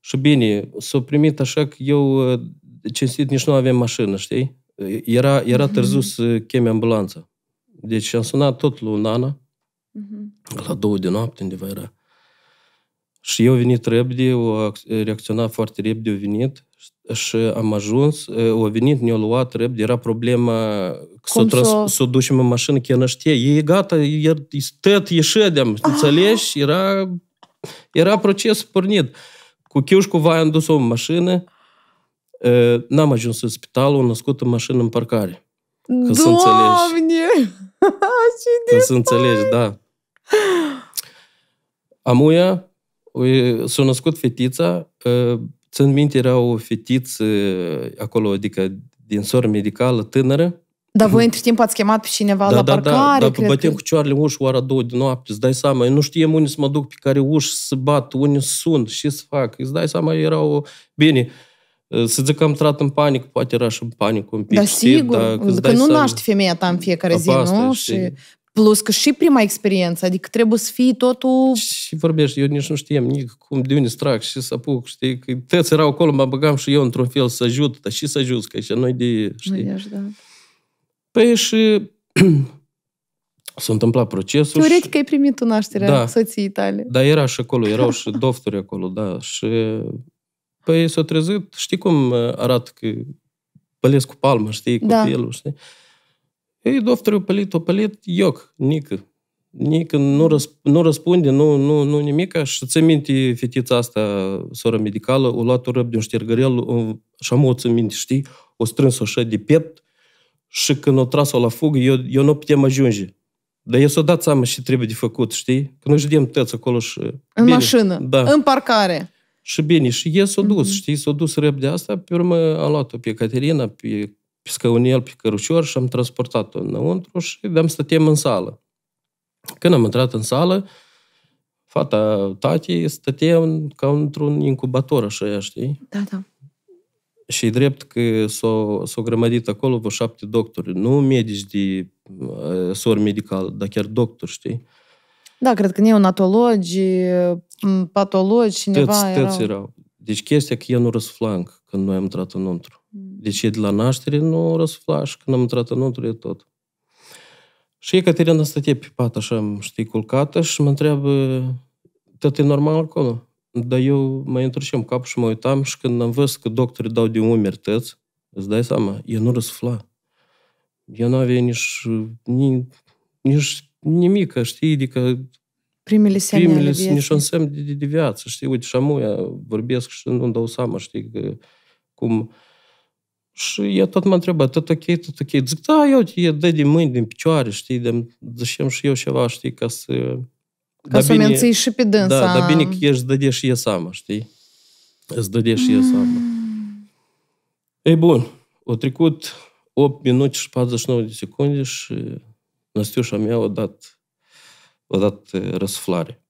Și bine, s-a primit așa că eu, uh, cinstit, nici nu avem mașină, știi? Era, era mhm. târziu să cheme ambulanța. Deci am sunat tot lui Nana, mm-hmm. la două de noapte undeva era. Și eu venit repede, o reacționat foarte repede, a venit, și am ajuns, au venit, ne-au luat repede, era problema să o trans- s-o... s-o ducem în mașină, că nu știe, e gata, e, tăt, ieședem, ah! înțelegi? Era, era proces pornit. Cu Chiușcu vai am dus-o în mașină, n-am ajuns în spital, au născut în mașină în parcare. Ca să înțelegi. Ca să înțelegi, da. Amuia, s-a născut fetița, Țin minte, era o fetiță eh, acolo, adică din soră medicală, tânără. Dar voi între timp ați chemat pe cineva da, la da, da parcare? Da, da, bătem că... cu cioarele ușă oara două de noapte, îți dai seama, eu nu știam unde să mă duc, pe care uși să bat, unde sunt, ce să fac, îți dai seama, erau... Bine, eh, să zic că am intrat în panică, poate era și în panică un pic. Da, sigur, știi? Da, că nu seama... naști femeia ta în fiecare zi, asta, nu? Știi? Și Plus că și prima experiență, adică trebuie să fie totul... Și vorbești, eu nici nu știam nici cum, de unde strac și să apuc, știi? Că tăți erau acolo, mă băgam și eu într-un fel să ajut, dar și să ajut, că și noi de... Știi? Noi da. Păi și s-a întâmplat procesul Teoretic și... că ai primit o naștere da, soției tale. Da, era și acolo, erau și doctori acolo, da. Și păi s-a trezit, știi cum arată că pălesc cu palmă, știi, copilul, da. știi? Ei, doftor, eu pălit, o pălit, ioc, nică. Nică nu, răsp- nu răspunde, nu, nu, nu nimic. Și ți minte fetița asta, sora medicală, o luat o răb de un ștergărel, o, și am o minte, știi? O strâns-o așa de piept și când o tras-o la fugă, eu, eu nu putem ajunge. Dar eu s-o dat seama și trebuie de făcut, știi? Că noi ședem tăți acolo și... În bine, mașină, da. în parcare. Și bine, și e s o dus, mm-hmm. știi? s o dus repede asta, pe urmă a luat-o pe Caterina, pe pe scăunel, pe cărucior și am transportat-o înăuntru și de-am stătem în sală. Când am intrat în sală, fata tatii stătea în, ca într-un incubator, așa, știi? Da, da. Și drept că s-au s-o, s-o grămădit acolo vreo șapte doctori, nu medici de uh, sor medical, dar chiar doctori, știi? Da, cred că neonatologi, patologi, cineva tăți, erau. Tăți erau. Deci chestia că el nu răsufla când noi am intrat în untru. Mm. Deci e de la naștere nu răsufla și când am intrat în untru e tot. Și Ecaterina stătea pe pat așa, știi, culcată și mă întreabă, tot e normal acolo? Dar eu mă întorceam capul și mă uitam și când am văzut că doctorii dau de umeri tăți, îți dai seama, eu nu răsufla. Eu nu avea nici, nici, nici nimic, știi, adică primele semne primele ale vieții. Nici semn de, de, de viață, știi? Uite, și amuia vorbesc și nu-mi dau seama, știi, că, cum... Și ea tot mă a întrebat, tot ok, tot ok. Zic, da, eu te dă din mâini, din picioare, știi, de zicem și eu ceva, știi, ca să... Ca să bine, menții și pe dânsa. Da, dar bine că ești dăde și e sama, știi? Îți dăde și e sama. Mm. Ei bun, au trecut 8 minute și 49 de secunde și Năstiușa mea a dat Odată dat răsflare.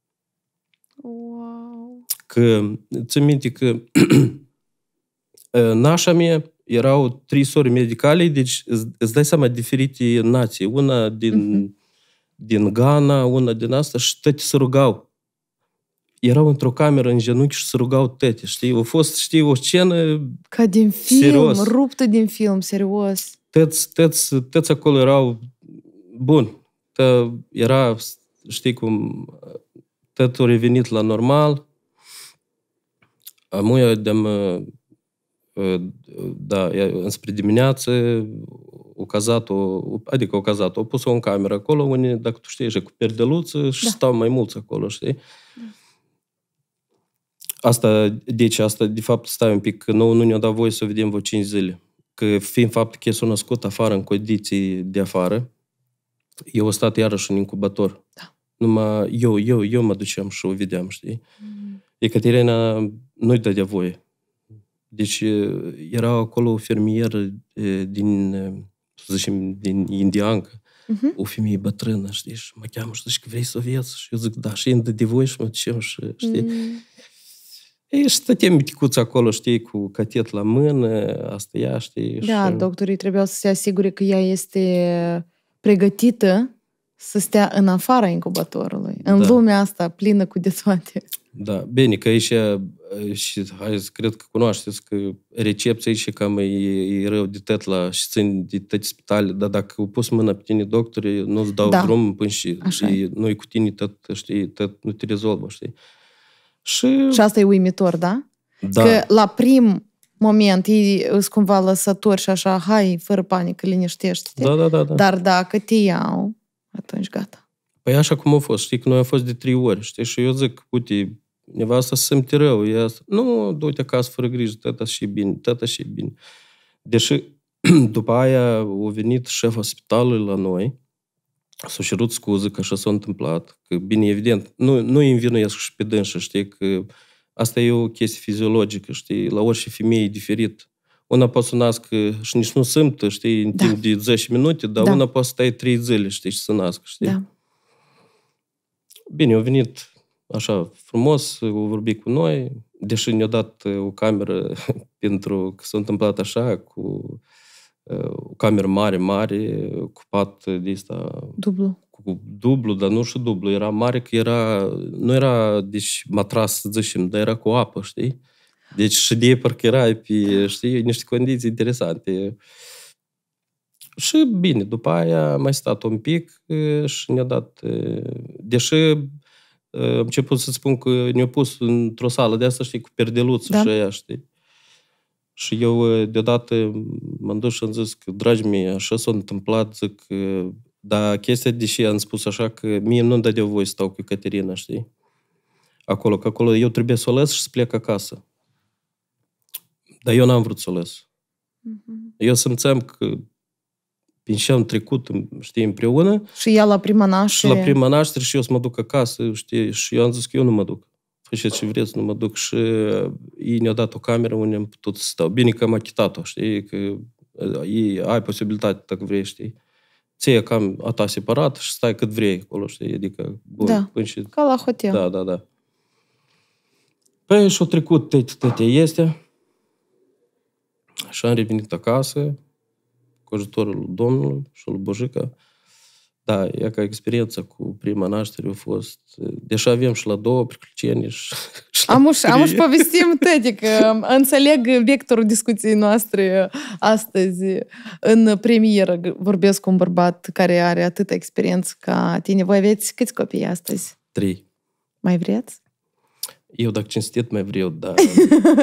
Wow! Că, ți minte că uh, nașa mea erau trei sori medicale, deci îți, îți dai seama diferite nații. Una din, uh-huh. din Ghana, una din asta și tăti se rugau. Erau într-o cameră în genunchi și se rugau tăti, știi? A fost, știi, o scenă Ca din film, serios. ruptă din film, serios. Tăți, tăți, tăți acolo erau bun. Tă era știi cum, totul revenit la normal, Amuia de-am, uh, uh, da, înspre dimineață, o cazat, o, adică o cazat, o pus-o în cameră acolo, unde, dacă tu știi, e cu perdeluță și da. stau mai mulți acolo, știi? Da. Asta, deci asta, de fapt, stai un pic, că nou nu ne-a dat voie să vedem vreo 5 zile. Că fiind fapt că s-a născut afară, în condiții de afară, eu o stat iarăși în incubator. Da. Numai eu, eu, eu mă duceam și o vedeam, știi? Mm. Ecaterina nu-i dădea voie. Deci era acolo o fermieră din, să zicem, din indiancă, mm-hmm. o femeie bătrână, știi, și mă cheamă și zic, vrei să vieți? Și eu zic, da, și îmi de și mă ducem și, știi? Mm. Ei, și stăteam miticuți acolo, știi, cu catet la mână, asta ea, știi? Da, și... doctorii trebuiau să se asigure că ea este pregătită să stea în afara incubatorului, în da. lumea asta plină cu de toate. Da, bine că aici, și hai, cred că cunoașteți că recepția aici cam e, e rău de tot la și țin de tot spitale, dar dacă o pus mâna pe tine doctorii, nu-ți dau da. drum până și e, noi cu tine tot, știi, tot nu te rezolvă, știi. Și... și asta e uimitor, da? da? Că la prim moment ei sunt cumva lăsători și așa, hai, fără panică, liniștește-te. Da, da, da, da. Dar dacă te iau, atunci gata. Păi așa cum a fost, știi că noi am fost de trei ori, știi, și eu zic, uite, nevasta se simte rău, ea, nu, du-te acasă fără grijă, tata și e bine, tata și e bine. Deși după aia a venit șeful spitalului la noi, s-a cerut scuze că așa s-a întâmplat, că bine, evident, nu, nu îi învinuiesc și pe dânsă, știi, că asta e o chestie fiziologică, știi, la orice femeie e diferit una poate să nască și nici nu simtă, știi, în da. timp de 10 minute, dar da. una poate să stai 3 zile, știi, și să nască, știi? Da. Bine, au venit așa frumos, au vorbit cu noi, deși ne-a dat o cameră pentru că s-a întâmplat așa, cu o cameră mare, mare, cu pat de asta... Dublu. Cu dublu, dar nu și dublu, era mare că era... Nu era, deci, matras, să zicem, dar era cu apă, știi? Deci și de parcă erai pe, știi, niște condiții interesante. Și bine, după aia mai stat un pic și ne-a dat... Deși am început să spun că ne-a pus într-o sală de asta, știi, cu perdeluță da. și aia, știi. Și eu deodată m-am dus și am zis că, dragi mei, așa s-a întâmplat, zic, dar chestia, deși am spus așa că mie nu-mi dădea voie să stau cu Caterina, știi? Acolo, că acolo eu trebuie să o lăs și să plec acasă. Dar eu n-am vrut să o las. Uh-huh. Eu simțeam că prin ce am trecut, știi, împreună. Și ea la prima naștere. Și la prima naștere și eu să mă duc acasă, știi, și eu am zis că eu nu mă duc. Faceți păi ce vreți, nu mă duc. Și ei ne-au dat o cameră unde am putut să stau. Bine că am achitat-o, știi, că ă, ei, ai posibilitate dacă vrei, știi. Ție cam a ta separat și stai cât vrei acolo, știi, adică... Bun, da, până și... ca la hotel. Da, da, da. Păi și au trecut tăi, tăi, este și am revenit acasă, cu ajutorul Domnului și al Bojica. Da, ea ca experiența cu prima naștere a fost... Deși avem și la două priclicieni și, și am uș, am povestim, tăti, că um, înțeleg vectorul discuției noastre astăzi. În premieră vorbesc cu un bărbat care are atâta experiență ca tine. Voi aveți câți copii astăzi? Trei. Mai vreți? Eu, dacă cinstit, mai vreau, da.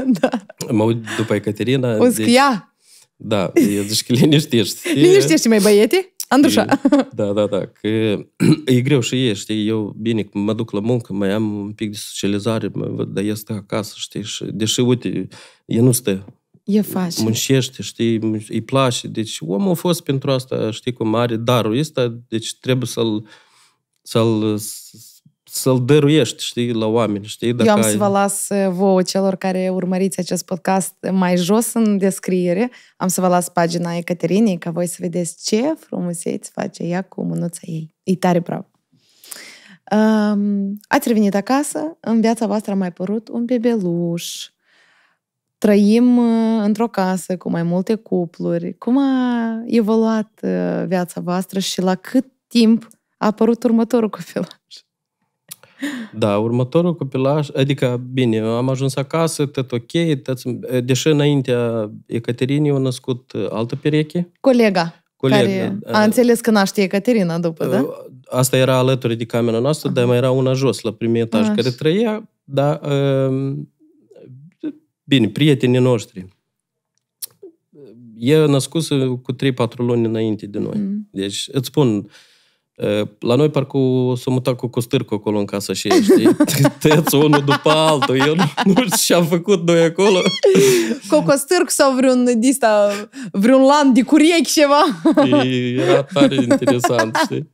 da. Mă uit după Ecaterina. O zic, deci, ia! Da, eu zic că liniștești. Liniștești mai băieți? Andrușa. Da, da, da. Că e greu și e, știi, eu bine, mă duc la muncă, mai am un pic de socializare, mă văd, dar este acasă, știi, și, deși, uite, e nu stă E face. Muncește, știi, îi place. Deci omul a fost pentru asta, știi cum are darul ăsta, deci trebuie să-l să-l să-l dăruiești, știi, la oameni, știi? Dacă Eu am ai... să vă las uh, vouă celor care urmăriți acest podcast mai jos în descriere. Am să vă las pagina Ecaterinei ca voi să vedeți ce frumuseți face ea cu mânuța ei. E tare bravo. Um, ați revenit acasă, în viața voastră a mai părut un bebeluș. Trăim uh, într-o casă cu mai multe cupluri. Cum a evoluat uh, viața voastră și la cât timp a apărut următorul copilaș? Da, următorul copilaș, adică, bine, am ajuns acasă, tot ok, tot, deși înaintea Ecaterinii a născut uh, altă pereche. Colega. Colega. Care uh, a înțeles că naște Ecaterina după, da? Uh, asta era alături de camera noastră, Aha. dar mai era una jos, la primul etaj, Așa. care trăia, dar, um, bine, prietenii noștri. E născut cu 3-4 luni înainte de noi. Mm. Deci, îți spun, la noi parcă s-a mutat cu Costârcu acolo în casă și știi? Tăiați unul după altul. Eu nu, nu știu ce am făcut noi acolo. Cu Costârcu sau vreun dista, vreun lan de curiechi ceva? Era tare interesant, știi?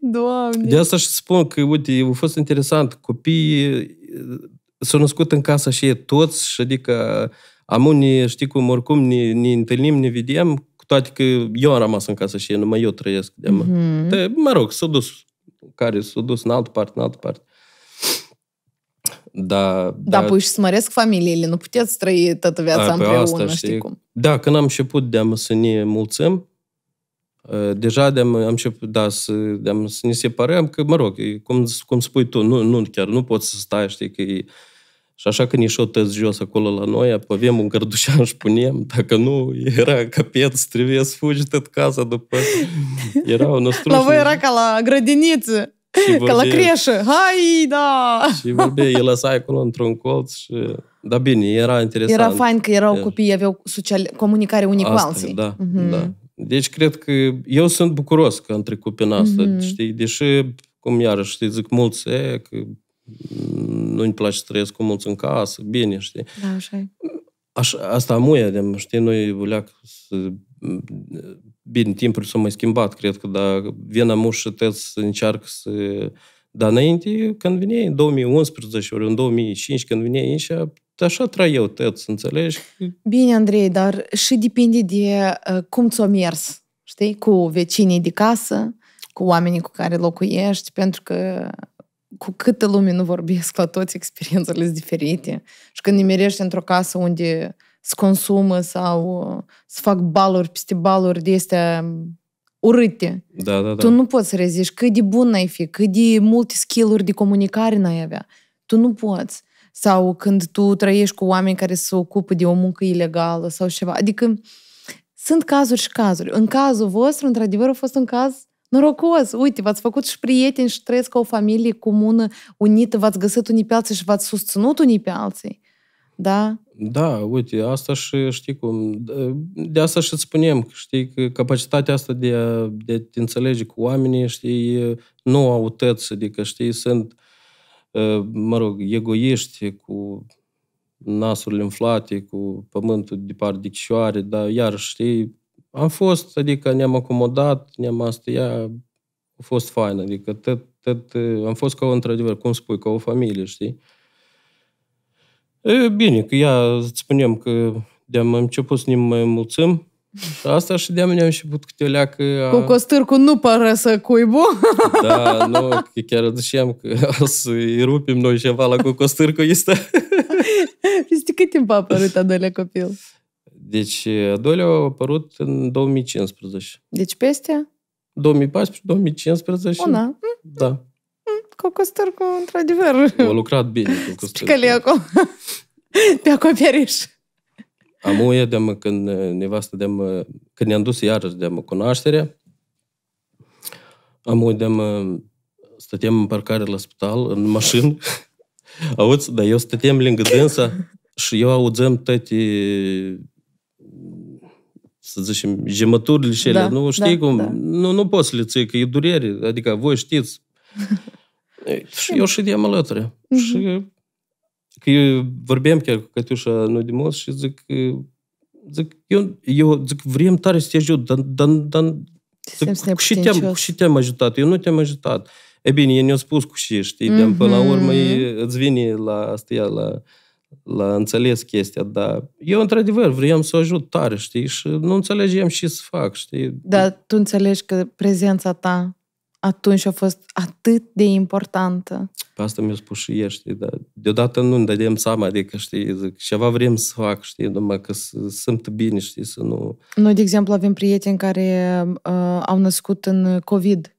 Doamne! De asta și spun că, uite, a fost interesant. Copiii s-au născut în casă și e toți și adică am unii, știi cum, oricum ne, ne întâlnim, ne vedem, toate că eu am rămas în casă și numai eu trăiesc de mă. Mm-hmm. Te, mă rog, s-a dus. Care s-a dus în altă parte, în altă parte. Da, da, da. păi să măresc familiile, nu puteți trăi toată viața da, împreună, asta, știi, știi cum. Da, când am început de să ne mulțăm, deja de am început da, să, de să ne separăm, că, mă rog, cum, cum spui tu, nu, nu chiar nu poți să stai, știi, că e, și așa că ne șotăți jos acolo la noi, avem un gărdușan și punem, dacă nu, era capet, trebuie să fugi tot casa după... Era un ostruș. La voi era ca la grădiniță, vorbea, ca la creșă, hai, da! Și vorbea, el lăsa acolo într-un colț și... Da, bine, era interesant. Era fain că erau copii, aveau social... comunicare alții. da, uh-huh. da. Deci cred că eu sunt bucuros că am trecut prin asta, mm-hmm. știi, deși, cum iarăși, știi, zic mulți, e, că nu-mi place să trăiesc cu mulți în casă, bine, știi? Da, așa e. asta am de știi, noi buleac să, bine, timpul s-a mai schimbat, cred că, dar și mușități să încearcă să... Dar înainte, când vine în 2011 ori în 2005, când vine inșa, așa trăiau tăți, înțelegi? Bine, Andrei, dar și depinde de uh, cum ți-o mers, știi, cu vecinii de casă, cu oamenii cu care locuiești, pentru că cu câtă lume nu vorbesc la toți experiențele sunt diferite. Și când nimerești într-o casă unde se consumă sau uh, se fac baluri peste baluri de astea um, urâte. Da, da, da. Tu nu poți să reziști cât de bun ai fi, cât de multe skill-uri de comunicare n-ai avea. Tu nu poți. Sau când tu trăiești cu oameni care se ocupă de o muncă ilegală sau ceva. Adică sunt cazuri și cazuri. În cazul vostru, într-adevăr, a fost un caz norocos, uite, v-ați făcut și prieteni și trăiesc ca o familie comună, unită, v-ați găsit unii pe alții și v-ați susținut unii pe alții. Da? Da, uite, asta și știi cum, de asta și îți spunem, știi, că capacitatea asta de a, de a te înțelege cu oamenii, știi, nu autăți, adică, știi, sunt, ă, mă rog, egoiști cu nasurile înflate, cu pământul de par de chișoare, dar iar, știi, am fost, adică ne-am acomodat, ne-am asta, a fost faină, adică tot, tot, ă, am fost ca, într-adevăr, cum spui, ca o familie, știi? E, bine, că ea, îți spunem că de-am început să ne mai mulțim, Asta și de am ne-am început câte o leacă... A... Cu costârcu nu pare să cuibu. Da, nu, că chiar ziceam că să-i rupim noi ceva la cu costârcu este. Știi cât timp a apărut a doilea copil? Deci, a doilea a apărut în 2015. Deci peste? 2014-2015. Una. Da. Mm, cu Costărcu, într-adevăr. A lucrat bine cu Costărcu. că le acolo. Pe acoperiș. Am uie de când nevastă de când ne-am dus iarăși de cunoaștere, am uie de stăteam în parcare la spital, în mașină. Auzi, dar eu stăteam lângă dânsa și eu auzeam toate să zicem, jemăturile și ele, da, nu da, știi da, cum, da. Nu, nu poți să le ții, că e durere, adică voi știți. și eu și de am alături. Mm-hmm. Și că eu vorbeam chiar cu Cătiușa noi de mult și zic, zic, eu, eu zic, vrem tare să te ajut, dar, dar, dar zic, și, te-am, și te-am ajutat, eu nu te-am ajutat. E bine, eu ne-au spus cu și, știi, mm-hmm. până la mhm. urmă îți vine la astea, la la înțeles chestia, dar eu într-adevăr vreau să ajut tare, știi, și nu înțelegem și să fac, știi. Dar tu înțelegi că prezența ta atunci a fost atât de importantă. Pe asta mi-a spus și ieri, știi, dar deodată nu ne dădeam seama, adică, știi, zic, ceva vrem să fac, știi, numai că să bine, știi, să nu... Noi, de exemplu, avem prieteni care uh, au născut în COVID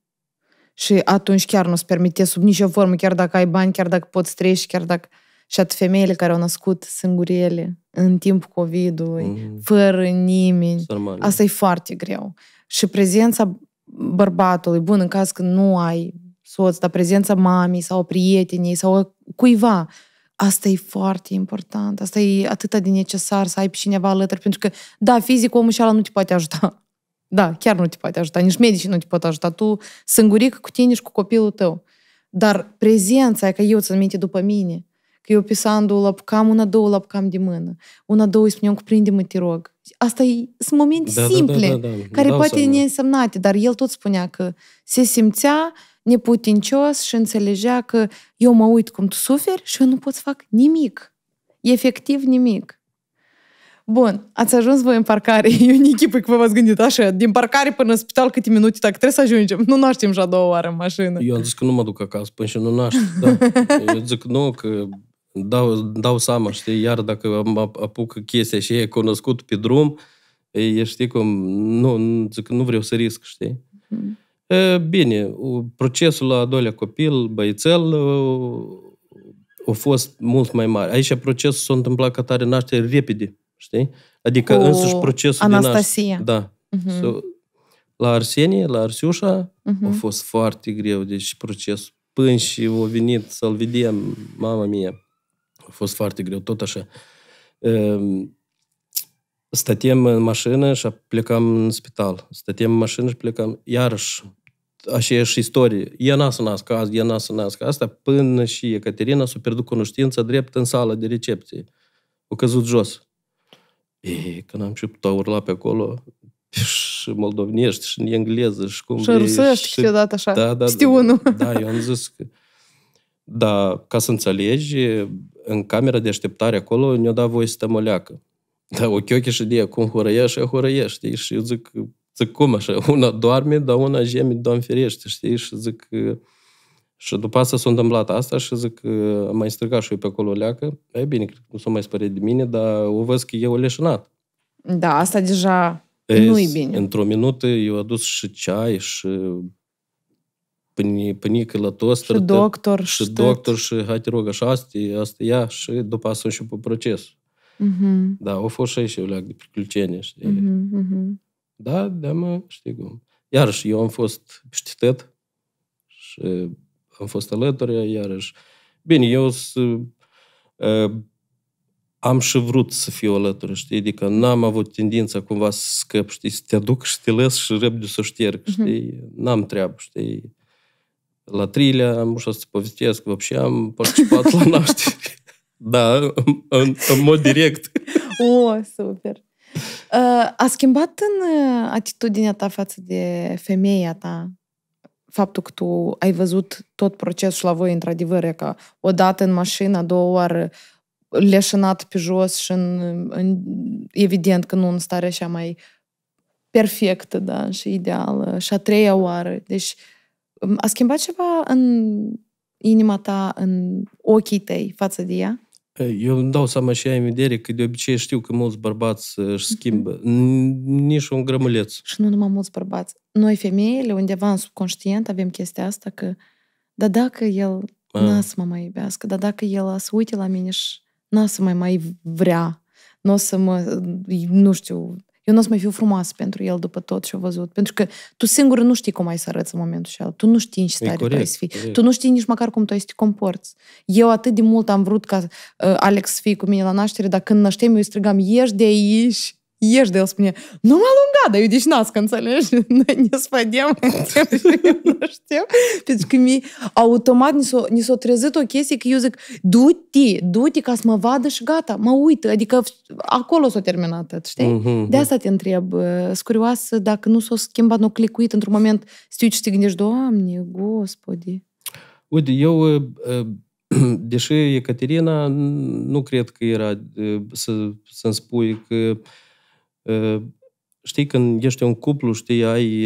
și atunci chiar nu-ți permite sub nicio formă, chiar dacă ai bani, chiar dacă poți și chiar dacă atât femeile care au născut singurele în timpul COVID-ului, mm. fără nimeni, asta e foarte greu. Și prezența bărbatului, bun, în caz că nu ai soț, dar prezența mamei sau prietenii sau cuiva, asta e foarte important, asta e atât de necesar să ai pe cineva alături, pentru că, da, fizic omul și ala nu te poate ajuta. Da, chiar nu te poate ajuta, nici medicii nu te pot ajuta. Tu sângurică cu tine și cu copilul tău. Dar prezența, că eu ți aminte după mine, că eu pisan două lapcam, una, două lapcam de mână. Una, două îi spuneam, cuprinde-mă, te rog. Asta e, sunt momente da, da, da simple, da, da, da, da. care Dau poate ne însemnate, dar el tot spunea că se simțea neputincios și înțelegea că eu mă uit cum tu suferi și eu nu pot să fac nimic. Efectiv nimic. Bun, ați ajuns voi în parcare. Eu în echipă că v-ați gândit așa, din parcare până în spital câte minute, dacă trebuie să ajungem. Nu naștem și a doua oară în mașină. Eu am zis că nu mă duc acasă până și nu naștem. Da. Eu zic nu, că dau, dau seama, știi, iar dacă mă apuc chestia și e cunoscut pe drum, e, știi cum, nu, zic, nu vreau să risc, știi? Mm-hmm. E, bine, procesul la a doilea copil, băițel, a fost mult mai mare. Aici procesul s-a întâmplat ca tare naștere repede, știi? Adică Cu însuși procesul Anastasia. de naștere. Da. Mm-hmm. So, la Arsenie, la Arsiușa, mm-hmm. a fost foarte greu, deci proces. Până și a venit să-l vedem, mama mea a fost foarte greu, tot așa. Ehm, stăteam în mașină și plecam în spital. Stăteam în mașină și plecam iarăși și istorie. Ea n-a să nască azi, ea n-a să nască asta, până și Ecaterina s-a pierdut cunoștința drept în sala de recepție. O căzut jos. E, când am început a urla pe acolo, și moldovnești, și în engleză, și cum... Și rusești și... dat așa, da, da, știu da. unul. Da, eu am zis că... Da, ca să înțelegi, în camera de așteptare acolo ne-a dat voie să stăm o leacă. Dar o și de cum hurăiești, e hurăiești, știi? Și eu zic, zic cum așa, una doarme, dar una geme, doamne ferește, știi? Și zic, și după asta s-a întâmplat asta și zic am mai strigat și eu pe acolo o leacă. E bine, cred că nu s-a mai spărit de mine, dar o văz că e o leșinat. Da, asta deja nu e bine. Într-o minută eu adus și ceai și pănică-lătostră. Și doctor. Și ștet. doctor, și hai te rog, așa, asta asta ia, și după asta și pe proces. Uh-huh. Da, au fost și aici o leac de priculcene, știi? Uh-huh, uh-huh. Da, da, mă, știi cum. Iarăși, eu am fost știtet și am fost alături, iarăși. Bine, eu sunt uh, am și vrut să fiu alături, știi? Adică n-am avut tendința cumva să scăp, știi? Să te aduc și te lăs și repede să o șterg, știi? Mm-hmm. N-am treabă, știi? la Trilea, am ușa să-ți povestesc, vopșe, am participat la naștere. da, în, în mod direct. o, super! A schimbat în atitudinea ta față de femeia ta faptul că tu ai văzut tot procesul la voi, într-adevăr, e că o dată în mașină, a doua oară leșinat pe jos și în, în, evident că nu în stare așa mai perfectă, da, și ideală, și a treia oară. Deci, a schimbat ceva în inima ta, în ochii tăi față de ea? Eu îmi dau seama și în vedere că de obicei știu că mulți bărbați uh, își mhm. schimbă nici un grămâleț. Și nu numai mulți bărbați. Noi femeile, undeva în subconștient, avem chestia asta că da dacă el ah. n-a să mă mai iubească, dar dacă el a să uite la mine și n-a să mai mai vrea, nu o să mă, nu știu, eu nu o să mai fiu frumoasă pentru el după tot ce-a văzut. Pentru că tu singură nu știi cum ai să arăți în momentul ăla. Tu nu știi nici stare corect, să fii. Corect. Tu nu știi nici măcar cum tu ai să te comporți. Eu atât de mult am vrut ca uh, Alex să fie cu mine la naștere, dar când naștem eu strigam, ieși de aici! el, spune, nu m-a lungat, dar eu deci n-ați înțelegi, noi ne spădem, nu știu. Pentru că mi automat ni s-a, s trezit o chestie că eu zic, du-te, du-te ca să mă vadă și gata, mă uit. Adică acolo s-a terminat, știi? Uh-huh, De asta te întreb, scurioasă, dacă nu s-a schimbat, nu a clicuit într-un moment, știu ce te gândești, Doamne, Gospodi. Uite, eu uh, deși Ecaterina nu cred că era să, să-mi spui că Ă, știi, când ești un cuplu, știi, ai,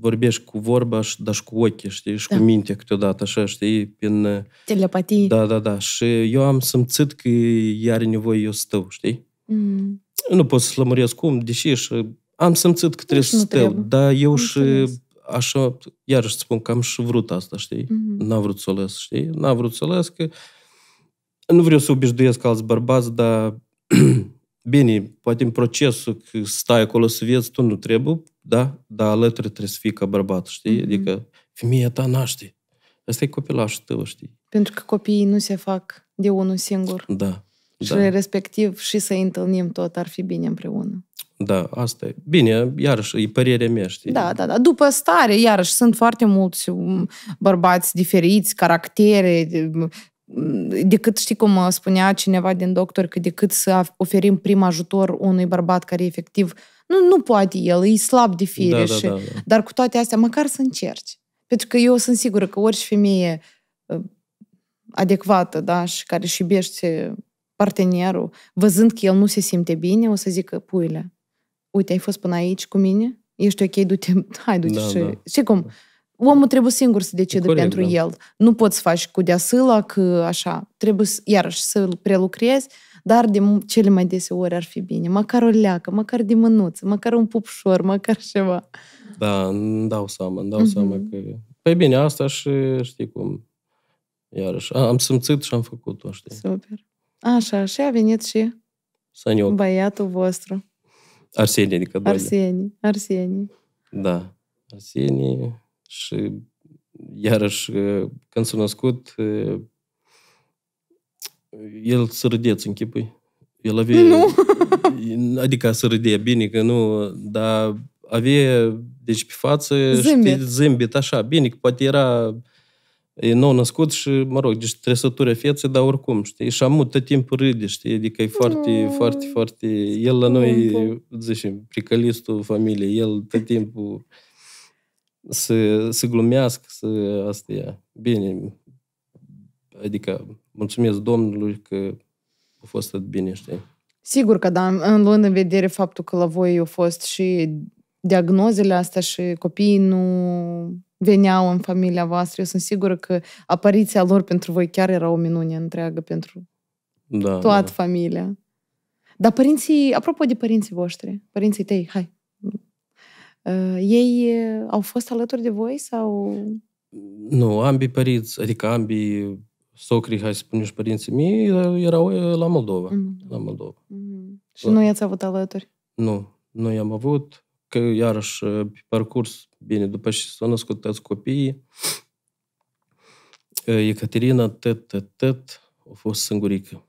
vorbești cu vorba, dar și cu ochii, știi, și da. cu mintea câteodată, așa, știi, prin... Ă, Telepatie. Da, da, da. Și eu am simțit că iar are nevoie eu stău, știi? Mm. Nu pot să lămuresc cum, deși și am simțit că trebuie să stau, dar eu și așa, iarăși spun că am și vrut asta, știi? Mm-hmm. N-am vrut să o lăs, știi? N-am vrut să o lăs că nu vreau să obișnuiesc alți bărbați, dar Bine, poate în procesul că stai acolo să vezi, tu nu trebuie, da? Dar alături trebuie să fii ca bărbat, știi? Mm-hmm. Adică femeia ta naște. Asta e copilașul tău, știi? Pentru că copiii nu se fac de unul singur. Da. Și da. respectiv și să întâlnim tot ar fi bine împreună. Da, asta e. Bine, iarăși, e părerea mea, știi? Da, da, da. După stare, iarăși, sunt foarte mulți um, bărbați diferiți, caractere, decât știi cum uh, spunea cineva din doctor că decât să oferim prim ajutor unui bărbat care efectiv nu, nu poate el, e slab de fire da, da și, da, da, da. dar cu toate astea măcar să încerci. Pentru că eu sunt sigură că orice femeie uh, adecvată, da, și care și iubește partenerul, văzând că el nu se simte bine, o să zică, puile, uite, ai fost până aici cu mine, ești ok, du-te, hai, du-te da, și... Da. Și cum? Da omul trebuie singur să decide Corect, pentru da. el. Nu poți să faci cu deasâla că așa, trebuie să, iarăși să-l prelucrezi, dar de cele mai dese ori ar fi bine. Măcar o leacă, măcar de mânuță, măcar un pupșor, măcar ceva. Da, îmi dau seama, îmi dau uh-huh. seama că... Păi bine, asta și știi cum, iarăși, am simțit și am făcut-o, știi? Super. Așa, și a venit și Saniu. băiatul vostru. Arsenie, adică Arsenie, Arsenie. Da, Arsenie și iarăși, când s-a născut, el râdeți în chipui. El avea... Nu. Adică râde, bine, că nu, dar avea, deci pe față, zâmbit, știi, zâmbit așa, bine, că poate era e nou născut și, mă rog, deci trăsătura feței, dar oricum, știi, și amut tot timpul râde, știi, adică e foarte, mm. foarte, foarte, el la noi, zicem, pricălistul familiei, el tot timpul să, să glumească, să asta e. Bine, adică mulțumesc Domnului că a fost atât bine, știi? Sigur că da, în luând în vedere faptul că la voi au fost și diagnozele astea și copiii nu veneau în familia voastră, eu sunt sigură că apariția lor pentru voi chiar era o minune întreagă pentru da, toată da. familia. Dar părinții, apropo de părinții voștri, părinții tăi, hai, Uh, ei uh, au fost alături de voi sau... Nu, ambii părinți, adică ambii socri, hai să spunem și părinții mei, erau uh, la Moldova. Mm-hmm. La Moldova. Mm-hmm. Și la... Da. nu i-ați avut alături? Nu, nu i-am avut. Că iarăși, pe parcurs, bine, după ce s-au născut toți copiii, Ecaterina, tăt, tăt, tăt, a fost singurică.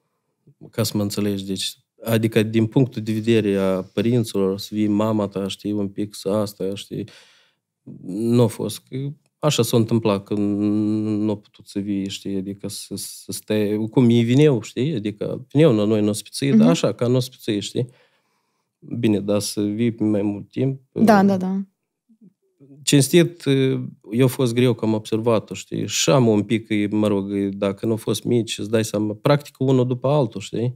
Ca să mă înțelegi, deci Adică din punctul de vedere a părinților, să vii mama ta, știi, un pic să asta, știi, nu a fost. Așa s-a întâmplat, că nu a putut să vii, știi, adică să, să stai, cum e vineu, știi, adică vineu la noi nu spiție, uh-huh. dar mhm. așa, ca nu spiție, știi. Bine, dar să vii mai mult timp. Da, da, da. Cinstit, eu a fost greu că am observat-o, știi, și am un pic, mă rog, dacă nu a fost mici, îți dai seama, practic unul după altul, știi.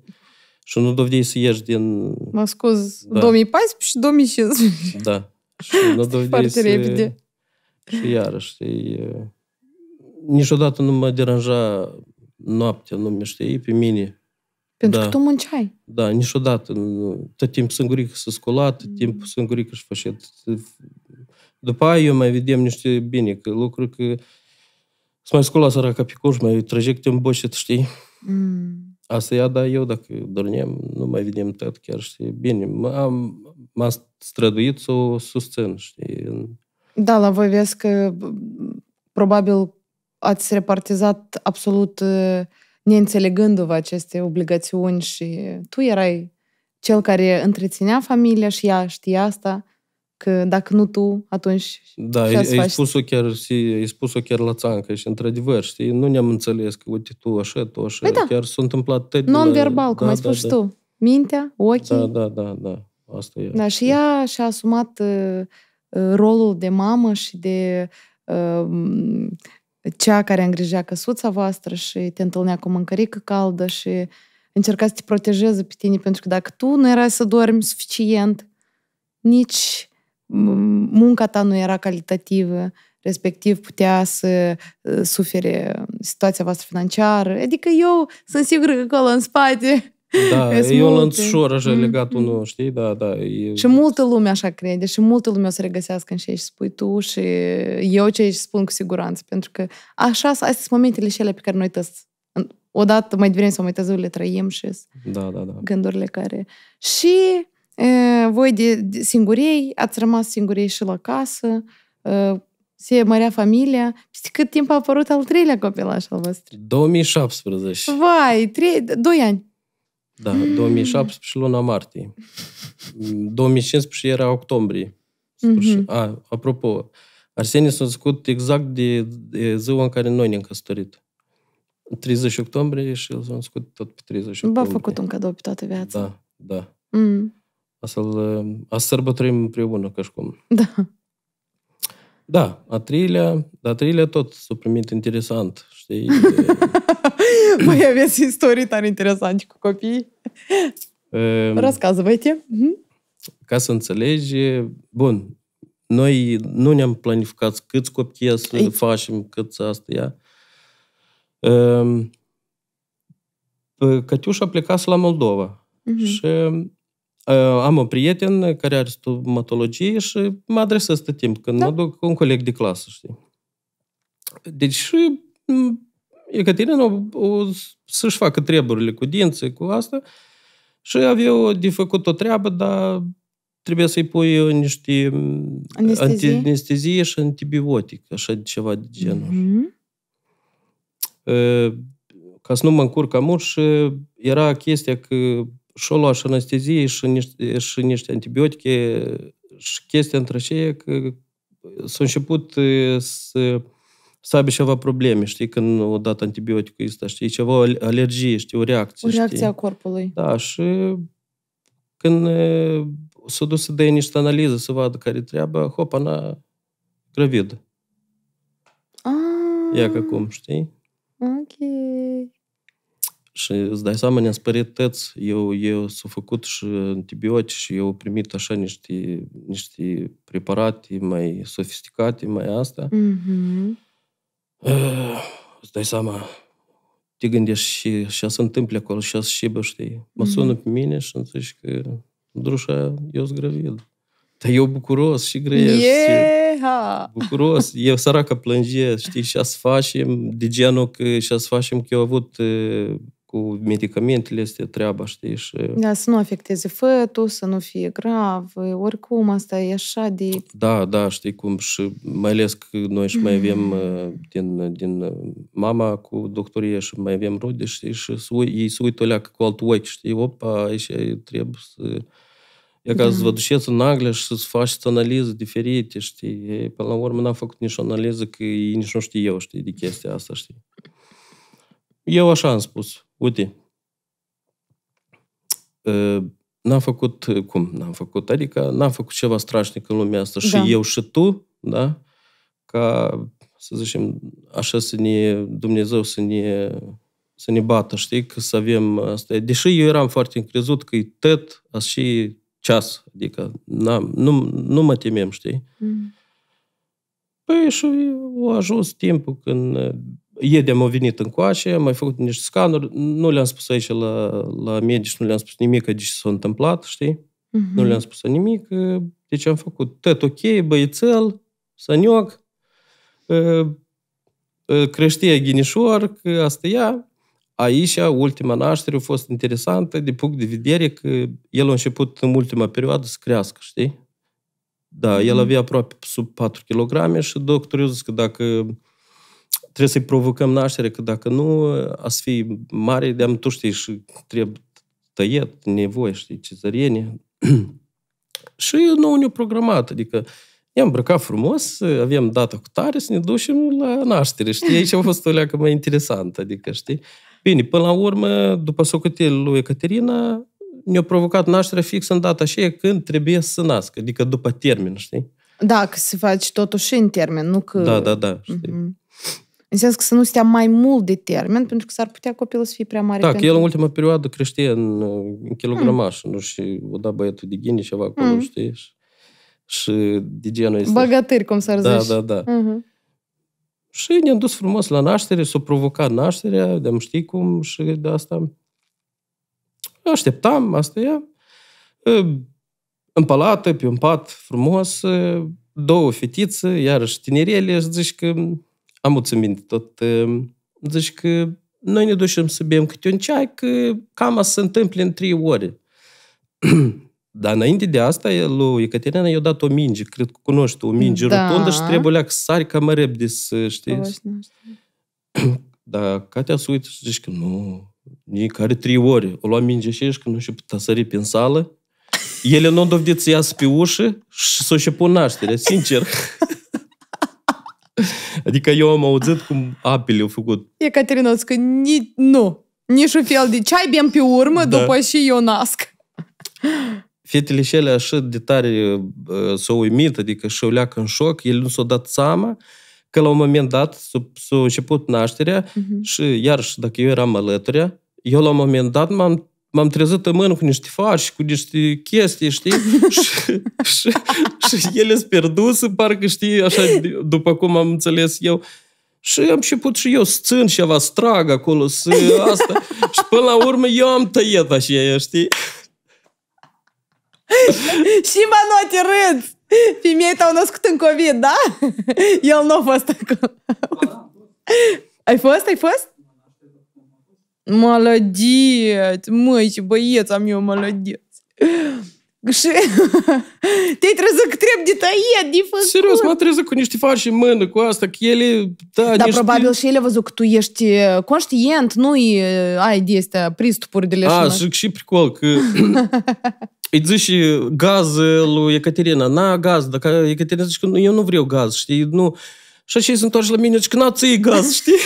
Și nu dovedeai să ieși din... Mă scuz, da. 2014 și 2015. Da. Și nu dovedeai să... repede. Și iarăși, e... niciodată nu mă deranja noaptea, nu mi știi, pe mine. Pentru da. că tu munceai. Da, niciodată. Tot timp sângurică să scola, tot timp gurică și fășet. După aia eu mai vedem niște bine, că lucruri că să mai scola săraca pe curs, mai trage câte un boșet, știi? Mm. Asta ia da, eu dacă dormim, nu mai vedem tot chiar, știi, bine, m-am, m-am străduit să o susțin, știi. Da, la voi vezi că probabil ați repartizat absolut neînțelegându-vă aceste obligațiuni și tu erai cel care întreținea familia și ea știa asta că dacă nu tu, atunci Da, ai, ai, spus-o chiar, ai spus-o chiar la țancă și într-adevăr, știi, nu ne-am înțeles că uite tu așa, tu așa, păi da. chiar s-a întâmplat tăi Non-verbal, da, la... cum da, ai da, spus da, da. tu, mintea, ochii. Da, da, da, da, asta e. Da, și ea și-a asumat uh, uh rolul de mamă și de uh, cea care îngrijea căsuța voastră și te întâlnea cu mâncărică caldă și încerca să te protejeze pe tine, pentru că dacă tu nu erai să dormi suficient, nici munca ta nu era calitativă, respectiv putea să uh, sufere uh, situația voastră financiară. Adică eu sunt sigur că acolo în spate da, e o lănțușor așa mm-hmm. legat unul, știi? Da, da. E... Și multă lume așa crede și multă lume o să regăsească în ce și spui tu și eu ce aici spun cu siguranță, pentru că așa, astea sunt momentele și ele pe care noi tăs. Odată mai devreme sau mai târziu le trăim și da, da, da. gândurile care... Și voi de, de singurei, ați rămas singurei și la casă, se mărea familia. Știți cât timp a apărut al treilea copilaș al vostru? 2017. Vai, 3, doi ani. Da, 2017 și luna martie. 2015 era octombrie. Mm-hmm. A, apropo, Arsenie s-a născut exact de, de ziua în care noi ne-am căsătorit. 30 octombrie și el s-a născut tot pe 30 octombrie. V-a făcut un cadou pe toată viața. Da, da. Mm a să-l a să sărbătorim împreună, ca și cum. Da. Da, a treilea, a treilea tot s-a primit interesant, știi? Mai aveți istorii tare interesante cu copii. Um, ehm, rascază vă te mhm. Ca să înțelegi, bun, noi nu ne-am planificat câți copii să Ei. facem, să asta ia. Um, ehm, Cătiușa a plecat la Moldova uh-huh. și Ă, am o prieten care are stomatologie și mă adresez tot timp când da. mă duc cu un coleg de clasă, știi? Deci tine o, o, să-și facă treburile cu dinții, cu asta și avea de făcut o treabă, dar trebuie să-i pui niște anestezie, anestezie și antibiotic, așa ceva de genul. Mm-hmm. Ca să nu mă încurc amur și era chestia că și-o lua și anestezie și niște, și niște antibiotice și chestii între aceea că s-a început să, să aibă ceva probleme, știi, când o dat antibioticul ăsta, știi, ceva alergie, știi, o reacție. O reacție a corpului. Da, și când s-a dus să dea niște analize, să vadă care treaba, hop, ana gravidă. Ia că cum, știi? Ok. Și îți dai seama, tăți, Eu, eu s-au făcut și antibiotici și eu au primit așa niște, niște preparate mai sofisticate, mai astea. Mm-hmm. Uh, îți dai seama, te gândești și ce se întâmplă acolo, și așa șibă, știi. Mă mm-hmm. sună pe mine și îmi zici că, drușa, eu sunt gravid. Dar eu bucuros și greiesc. Yeah! Bucuros. Eu săracă plângie, știi, și să facem de genul că și să facem că eu avut cu medicamentele este treaba, știi? Și... Da, să nu afecteze fătul, să nu fie grav, oricum asta e așa de... Da, da, știi cum, și mai ales că noi și mai avem mm. uh, din, din uh, mama cu doctorie și mai avem rude, știi, și ei se uită alea cu alt ochi, știi, opa, aici trebuie să... E ca da. să vă duceți în Anglia și să-ți faceți analize diferite, știi? Până la urmă n-am făcut nici o analiză, că nici nu știu eu, știi, de chestia asta, știi? Eu așa am spus. Uite, ă, n-am făcut ă, cum n-am făcut, adică n-am făcut ceva strașnic în lumea asta da. și eu și tu, da? Ca, să zicem, așa să ne, Dumnezeu să ne, să ne bată, știi, că să avem asta. Deși eu eram foarte încrezut că e tăt, așa și ceas, adică nu, nu mă temem, știi? Mm. Păi și a ajuns timpul când Iedem a venit în coașe, am mai făcut niște scanuri, nu le-am spus aici la, la medici, nu le-am spus nimic de ce s-a întâmplat, știi? Uh-huh. Nu le-am spus nimic, deci am făcut tot ok, băiețel, sănioc, creștie ghinișor, că asta ea. Aici, ultima naștere a fost interesantă de punct de vedere că el a început în ultima perioadă să crească, știi? Da, el avea aproape sub 4 kg și doctorul a zis că dacă Trebuie să-i provocăm naștere, că dacă nu, a să mare, de-am, tu știi, și trebuie tăiet, nevoie, știi, cezăriene. și nu ne-a programat, adică ne-am îmbrăcat frumos, avem data cu tare să ne ducem la naștere, știi? Aici a fost o leacă mai interesantă, adică, știi? Bine, până la urmă, după socotelul lui Ecaterina, ne-a provocat nașterea fix în data și când trebuie să nască, adică după termen, știi? Da, că se face totuși în termen, nu că... Da, da, da, știi? Mm-hmm. În sens că să nu stea mai mult de termen, pentru că s-ar putea copilul să fie prea mare. Da, pentru... că el în ultima perioadă crește în, în hmm. kilogramaș, hmm. nu? Și o da băiatul de ghini ceva acolo, hmm. știi? Și, și de genul este... Bagatări, cum s-ar da, zice. Da, da, da. Uh-huh. Și ne-am dus frumos la naștere, s-a provocat nașterea, de ști cum, și de asta... Așteptam, asta e. În palată, pe un pat frumos, două fetițe, iarăși tinerele, și zici că am mulțumit tot. Ehm, zici că noi ne ducem să bem câte un ceai, că cam asta se întâmplă în trei ore. Dar înainte de asta, lui Ecaterina i-a dat o minge, cred că cunoști o minge da. rotundă și trebuie să sari cam repede să știi. Da. Catea se uită și zici că nu, nici care trei ore. O lua minge și că nu știu, putea sări prin sală. Ele nu au dovedit să iasă pe ușă și să-și pun naștere, sincer. Adică eu am auzit cum apele au făcut. Caterina, că ni, nu, nici un fel de ceai bem pe urmă, da. după și eu nasc. Fetele și ele așa de tare uh, s-au uimit, adică și-au leacă în șoc, el nu s-au dat seama că la un moment dat s-a, s-a început nașterea uh-huh. și iarăși dacă eu eram alături, eu la un moment dat m-am m-am trezit în mână cu niște și cu niște chestii, știi? și, și, și ele sunt pierduse, parcă, știi, așa, după cum am înțeles eu. Și am început și eu să țin și vă strag acolo, să asta. și până la urmă eu am tăiat așa, știi? și mă noti râd! Femei te-au născut în COVID, da? El nu a fost acolo. Da, Ai fost? Ai fost? Молодец, мой боец, а мне молодец. Тейтрезак треб дітає, ді факує. Серйоз, ма трезак, коніш ті фарши мене, куас, так єлі... да. да, пробабіл ще лево зук, ту єш ті ент, ну и э, ай, действия, та приступур А, шик ші прикол, к... Идзыши газ лу Екатерина, на газ, да Екатерина, ну я ну врел газ, шти, ну, шо ще сын ну, тоже ламинечка, на ци газ, шти.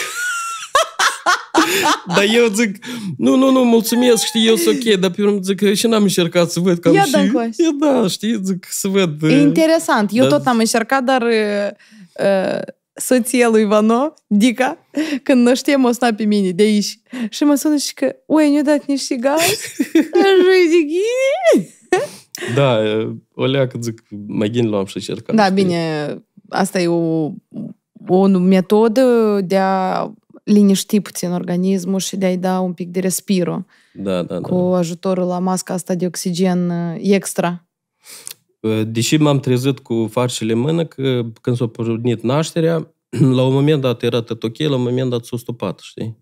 Dar eu zic, nu, nu, nu, mulțumesc, știi, eu sunt ok, dar pe urmă zic, și n-am încercat să văd cam Ia și... Ia da, știi, zic, să văd... E eh, interesant, eu da. tot am încercat, dar uh, soția lui Vano, Dica, când nu știm o sna pe mine de aici. Și mă sună și că, ui, nu dat niște gaz? Da, o leacă, zic, mai gine l-am și încercat. Da, bine, asta e o, o metodă de a liniști puțin organismul și de a-i da un pic de respiro. Da, da, cu da. ajutorul la masca asta de oxigen extra. Deși m-am trezit cu farșele în mână, că când s-a pornit nașterea, la un moment dat era tot ok, la un moment dat s-a stopat, știi?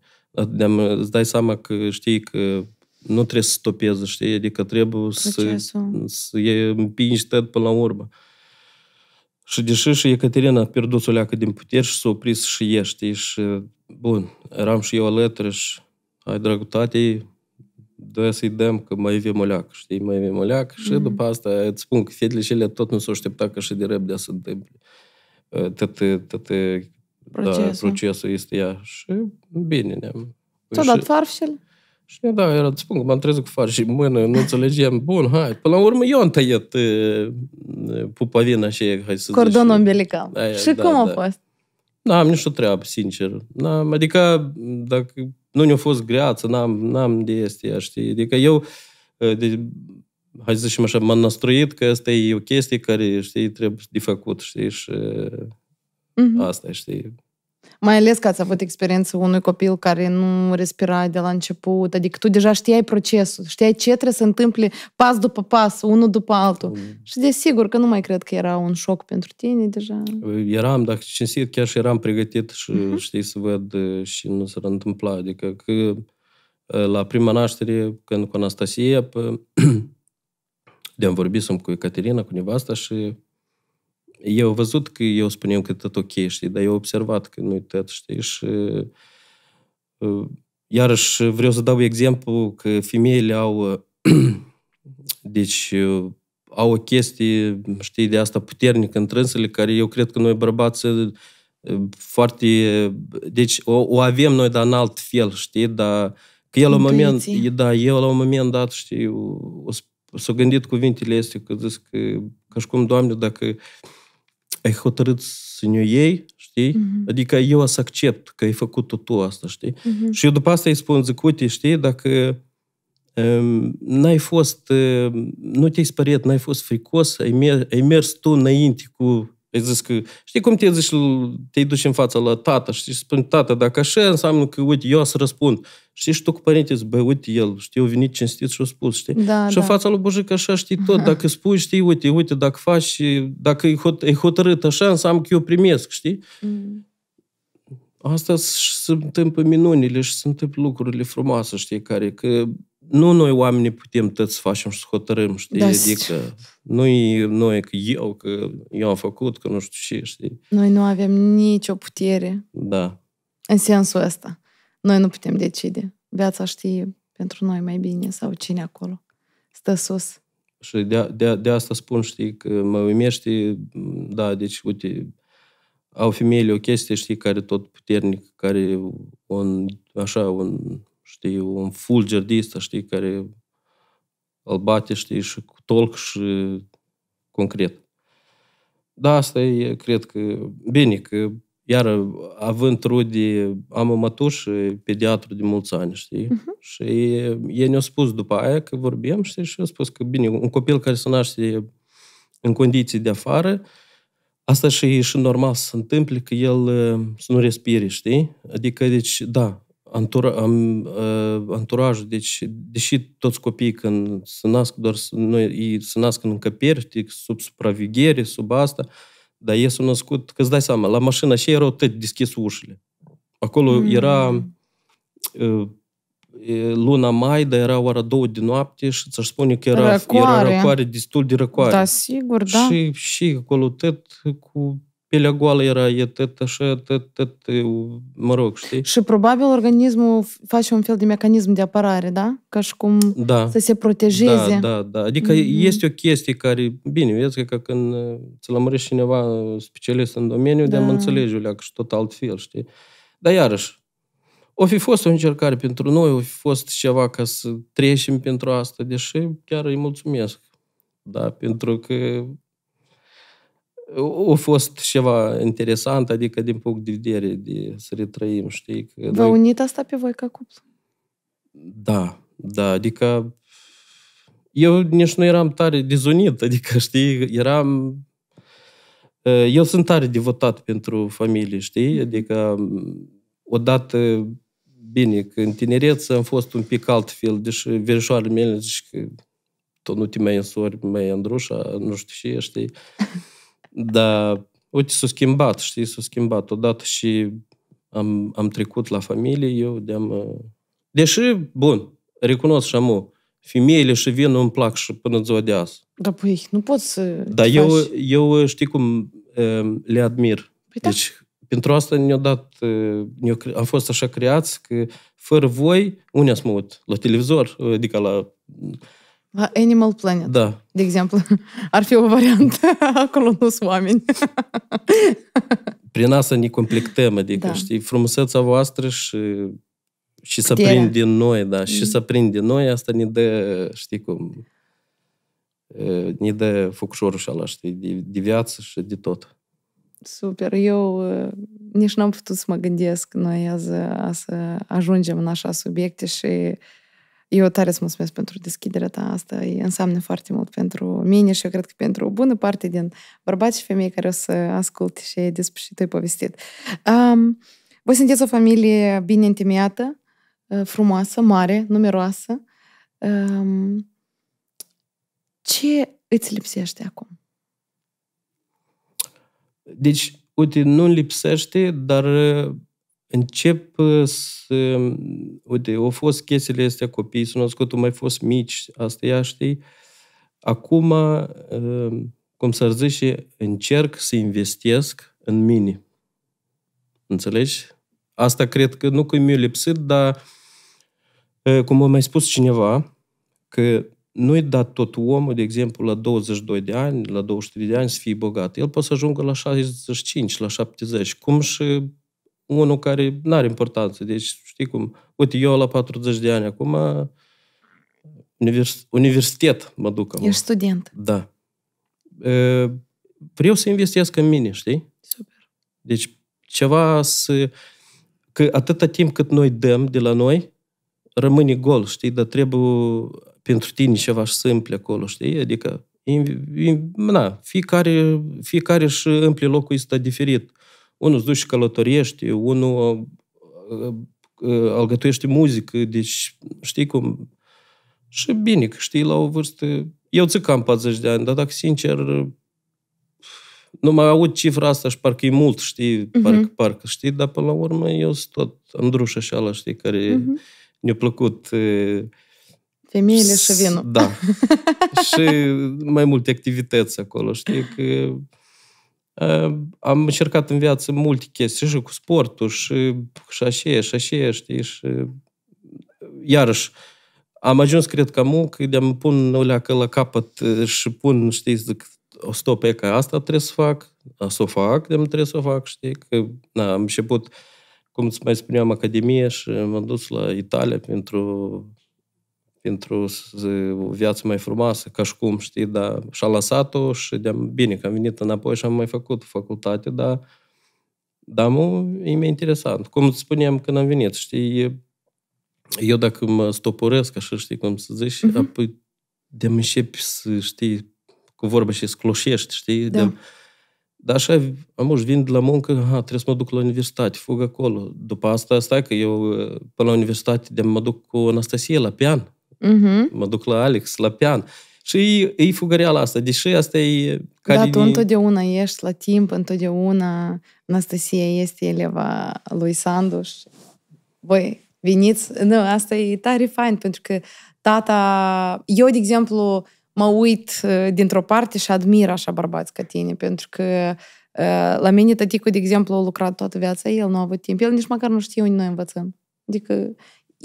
De-am, îți dai seama că știi că nu trebuie să stopeze, știi? Adică trebuie Procesul. să, să împingi tot până la urmă. Și deși și Ecaterina a pierdut o leacă din puteri și s-a oprit și e, știi? Și Bun, eram și eu alături și ai dragul tatei, dă să-i dăm că mai o moleac, știi, mai vei moleac mm-hmm. și mm. după asta îți spun că fetele și ele tot nu s-au așteptat că și de repede să întâmple. Tăte, tăte, Da, procesul este ea. Și bine ne-am... Ți-a dat farfșele? Și da, era, îți spun că m-am trezit cu far și mână, nu înțelegem, bun, hai, până la urmă eu am tăiat ă, pupavina și hai să Cordon umbilical. Și da, cum da. a fost? N-am nicio treabă, sincer. N-am, adică, dacă nu ne-a fost greață, n-am, n-am de este știi? Adică eu, ă, de, hai să zicem așa, m-am năstruit că asta e o chestie care, știi, trebuie de făcut, știi? Și uh-huh. asta, știi? Mai ales că ați avut experiență unui copil care nu respira de la început, adică tu deja știai procesul, știai ce trebuie să întâmple pas după pas, unul după altul. Mm. Și desigur că nu mai cred că era un șoc pentru tine deja. Eram, dacă cinstit, chiar și eram pregătit și mm-hmm. știi să văd și nu s-ar întâmpla. Adică că ă, la prima naștere, când cu Anastasia, pe... de-am vorbit cu Ecaterina, cu nevasta și eu văzut că eu spuneam că tot ok, știi, dar eu observat că nu-i tot, știi, și iarăși vreau să dau exemplu că femeile au, deci, au o chestie, știi, de asta puternică, întrânsele, care eu cred că noi bărbați foarte, deci o, o avem noi, dar în alt fel, știi, dar că el la un moment, da, el la un moment dat, știi, o, o s-a gândit cuvintele este că zic că, ca și cum, Doamne, dacă ai hotărât să ne iei, știi? Mm-hmm. Adică eu să accept că ai făcut tot tu asta, știi? Mm-hmm. Și eu după asta îi spun, zic, uite, știi, dacă um, n-ai fost, ehm, nu te-ai spăriat, n-ai fost fricos, ai, mer- ai mers tu înainte cu ai zis că, știi cum te zici, te duci în fața la tată și spui, tată, dacă așa înseamnă că, uite, eu să răspund. Știi, și tu cu părintele băi, uite el, știi, eu venit cinstit și o spus, știi? Da, și da. în fața lui Bojic așa știi tot, dacă spui, știi, uite, uite, dacă faci, dacă e, e hotărât așa, înseamnă că eu primesc, știi? Mm. Asta se întâmplă minunile și se întâmplă lucrurile frumoase, știi, care, că nu noi oamenii putem tot să facem și să hotărâm, știi? Da, adică nu e noi că eu, că eu am făcut, că nu știu ce, știi? Noi nu avem nicio putere. Da. În sensul ăsta. Noi nu putem decide. Viața știe pentru noi mai bine sau cine acolo. Stă sus. Și de, de, de asta spun, știi, că mă uimește, da, deci, uite, au femeile o chestie, știi, care tot puternic, care un, așa, un știi, un fulger de ăsta, știi, care îl bate, știi, și cu tolc și concret. Da, asta e, cred că, bine, că iar având rude, am o mătușă pediatru de mulți ani, știi? Uh-huh. Și ei ne-au spus după aia că vorbim, știi? Și au spus că, bine, un copil care se naște în condiții de afară, asta și e și normal să se întâmple că el să nu respire, știi? Adică, deci, da, antura, am, uh, anturajul, deci, deși toți copiii când se nasc, doar noi, ei se nasc în încăperi, sub supraveghere, sub asta, dar ei sunt născut, că îți dai seama, la mașina și erau tăi deschis ușile. Acolo mm. era uh, luna mai, dar era ora două din noapte și ți-aș spune că era răcoare. era răcoare, destul de răcoare. Da, sigur, da. Și, și acolo tăt cu pielea goală era, e tot așa, tot, tot, mă rog, știi? Și probabil organismul face un fel de mecanism de apărare, da? Ca și cum da. să se protejeze. Da, da, da. Adică mm-hmm. este o chestie care, bine, vezi că când ți lămărești cineva specialist în domeniu, da. de-am înțelege că și tot altfel, știi? Dar iarăși, o fi fost o încercare pentru noi, o fi fost ceva ca să trecem pentru asta, deși chiar îi mulțumesc. Da, pentru că a fost ceva interesant, adică din punct de vedere de să retrăim, știi? Că V-a noi... unit asta pe voi ca cuplu? Da, da, adică eu nici nu eram tare dezunit, adică, știi, eram... Eu sunt tare devotat pentru familie, știi? Mhm. Adică, odată, bine, că în tinerețe am fost un pic altfel, deși verișoarele mele zici că tot nu te mai însori, mai Andrușa, nu știu ce, știi? Dar, uite, s-a schimbat, știi, s-a schimbat odată și am, am trecut la familie, eu de-am... Uh, deși, bun, recunosc și amu, femeile și vinul îmi plac și până ziua de azi. Da, păi, nu poți să Dar eu, faci. eu uh, știi cum uh, le admir. Păi da. Deci, pentru asta ne au dat, ne am fost așa creați că fără voi, unde ați mă uit? La televizor? Adică la la Animal Planet, da. de exemplu. Ar fi o variantă. Acolo nu sunt oameni. Prin asta ne completăm, adică, da. știi, frumusețea voastră și și să prind din noi, da, și mm. să prind din noi, asta ne dă, știi cum, ne dă focușorul și ala, știi, de, de viață și de tot. Super, eu nici n-am putut să mă gândesc noi azi a să ajungem în așa subiecte și eu tare îți mulțumesc pentru deschiderea ta. Asta înseamnă foarte mult pentru mine și eu cred că pentru o bună parte din bărbați și femei care o să asculte și despre și tu povestit. Um, voi sunteți o familie bine întemeiată, uh, frumoasă, mare, numeroasă. Um, ce îți lipsește acum? Deci, uite, nu lipsește, dar uh, încep să... Uite, au fost chestiile astea, copiii sunt născut, au mai fost mici, asta ea știi. Acum, uh, cum s-ar zice, încerc să investesc în mine. Înțelegi? Asta cred că nu că mi-a lipsit, dar uh, cum a mai spus cineva, că nu-i dat tot omul, de exemplu, la 22 de ani, la 23 de ani să fie bogat. El poate să ajungă la 65, la 70, cum și unul care nu are importanță. Deci, știi cum, uite, eu la 40 de ani acum, univers, universitet mă duc acum. Ești student. Da. E, vreau să investesc în mine, știi? Super. Deci, ceva să... Că atâta timp cât noi dăm de la noi, rămâne gol, știi? Dar trebuie pentru tine ceva și să împli acolo, știi? Adică, in, in, na, fiecare, fiecare își împli locul ăsta diferit. Unul îți duci și călătorești, unul uh, uh, uh, algătuiește muzică, deci știi cum... Și bine, că știi, la o vârstă... Eu zic am 40 de ani, dar dacă sincer, nu mai aud cifra asta și parcă e mult, știi, uh-huh. parcă, parcă, știi, dar până la urmă eu sunt tot îndruș așa, la, știi, care uh-huh. Mhm. ne-a plăcut... Femeile și vinul. Da. și mai multe activități acolo, știi, că Э, am încercat în viață multe chestii, și cu sportul, și, și așa, și așa, știi, și iarăși, am ajuns, cred că mult, de am pun o leacă la capăt și pun, știi, zic, o stop, e că asta trebuie să fac, să o fac, de trebuie să o fac, știi, că na, am început, cum îți mai spuneam, Academie și m-am dus la Italia pentru pentru o viață mai frumoasă, ca și cum, știi, dar și-a lăsat-o și de bine că am venit înapoi și am mai făcut facultate, dar dar mă, e mai interesant. Cum spuneam când am venit, știi, eu dacă mă stopuresc, așa știi cum să zici, uh-huh. Mhm. apoi de începi să știi, cu vorba și scloșești, știi? Da. de Dar așa, am uși, vin de la muncă, aha, trebuie să mă duc la universitate, fug acolo. După asta, stai că eu, până la universitate, de mă duc cu Anastasie la pian uh-huh. mă duc la Alex, la pian. Și e, e fugăreala asta, deși asta e... Care da, tu e... întotdeauna ești la timp, întotdeauna Anastasia este eleva lui Sandu și voi veniți. Nu, asta e tare fain, pentru că tata... Eu, de exemplu, mă uit uh, dintr-o parte și admir așa bărbați ca tine, pentru că uh, la mine tăticul, de exemplu, a lucrat toată viața, el nu a avut timp. El nici măcar nu știe unde noi învățăm. Adică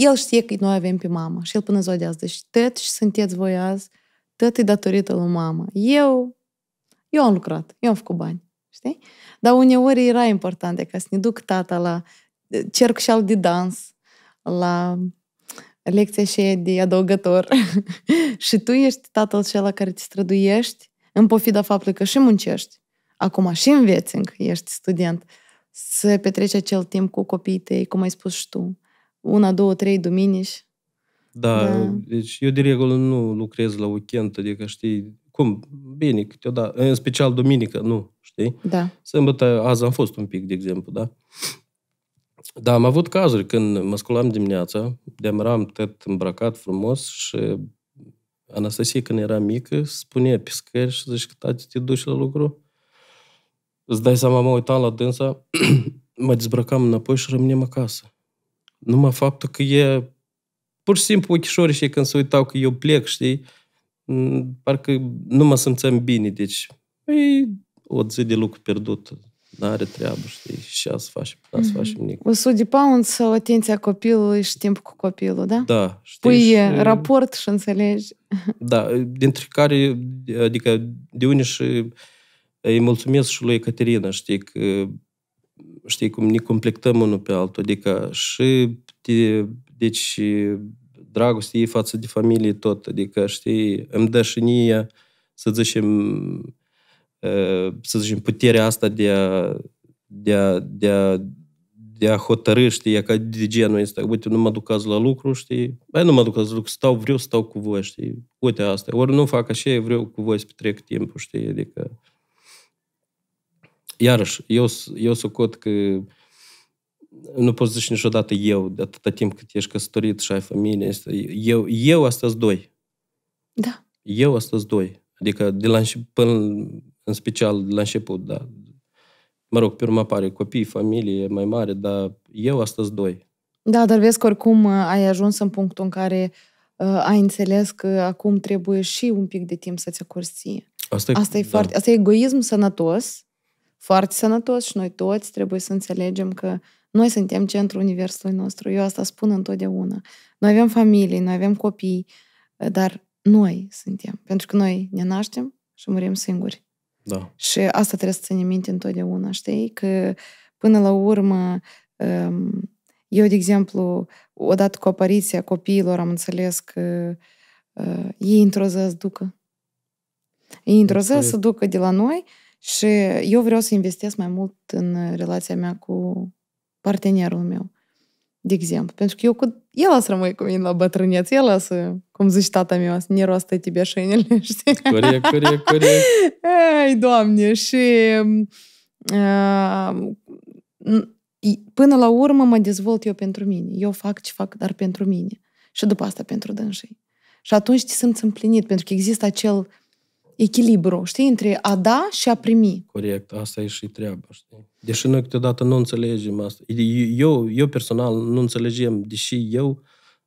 el știe că noi avem pe mama și el până ziua de azi. Deci tot și sunteți voi azi, tot e datorită lui mama. Eu, eu am lucrat, eu am făcut bani, știi? Dar uneori era important ca să ne duc tata la cerc și al de dans, la lecția și de adăugător. și tu ești tatăl cel care te străduiești în pofida faptului că și muncești, acum și înveți încă, ești student, să petreci acel timp cu copiii tăi, cum ai spus și tu una, două, trei duminici. Da, da, deci eu de regulă nu lucrez la weekend, adică știi, cum, bine, câteodată, în special duminică, nu, știi? Da. Sâmbătă, azi am fost un pic, de exemplu, da? Da, am avut cazuri când mă sculam dimineața, demaram tot îmbrăcat frumos și Anastasie, când era mică, spunea pe scări și zice că tati, te duci la lucru? Îți dai seama, mă uitam la dânsa, mă dezbrăcam înapoi și rămânem acasă numai faptul că e pur și simplu ochișorii și când se uitau că eu plec, știi, mm, parcă nu mă simțeam bine, deci e o zi de lucru pierdut. N-are treabă, știi, și mhm. să faci, n să faci nimic. O sudipaun sau atenția copilului și timp cu copilul, da? Da, știi. Pui și... raport și înțelegi. Da, dintre care, adică de unii și îi mulțumesc și lui Caterina, știi, că știi cum ne complectăm unul pe altul, adică și te, deci dragoste ei față de familie tot, adică știi, îmi dă și nia, să zicem, să zicem, puterea asta de a, de a, de a, de a hotărâ, știi, ca de genul ăsta, uite, nu mă duc azi la lucru, știi, băi, nu mă duc azi la lucru, stau, vreau, stau cu voi, știi, uite asta, ori nu fac așa, vreau cu voi să petrec timpul, știi, adică iarăși, eu, eu sucot că nu poți zici niciodată eu, de atâta timp cât ești căsătorit și ai familie. Eu, eu astăzi doi. Da. Eu astăzi doi. Adică de la până în special de la început, da. Mă rog, pe urmă apare copii, familie mai mare, dar eu astăzi doi. Da, dar vezi că oricum uh, ai ajuns în punctul în care uh, ai înțeles că acum trebuie și un pic de timp să-ți acorzi ție. Asta e, asta e da. foarte, asta e egoism sănătos, foarte sănătos și noi toți trebuie să înțelegem că noi suntem centrul universului nostru. Eu asta spun întotdeauna. Noi avem familii, noi avem copii, dar noi suntem. Pentru că noi ne naștem și murim singuri. Da. Și asta trebuie să ținem minte întotdeauna, știi? Că până la urmă, ehm, eu, de exemplu, odată cu apariția copiilor am înțeles că eh, ei într-o zi ducă. Ei într-o zi ducă de la noi și eu vreau să investesc mai mult în relația mea cu partenerul meu, de exemplu. Pentru că eu cu el să rămâi cu mine la bătrâneț, el să, cum zici tata meu, să ne roastă tibia șinele, știi? Corect, corect, corect. Ei, doamne, și uh, până la urmă mă dezvolt eu pentru mine. Eu fac ce fac, dar pentru mine. Și după asta pentru dânșii. Și atunci te simți împlinit, pentru că există acel echilibru, știi, între a da și a primi. Corect, asta e și treaba, știi? Deși noi câteodată nu înțelegem asta. Eu, eu personal nu înțelegem, deși eu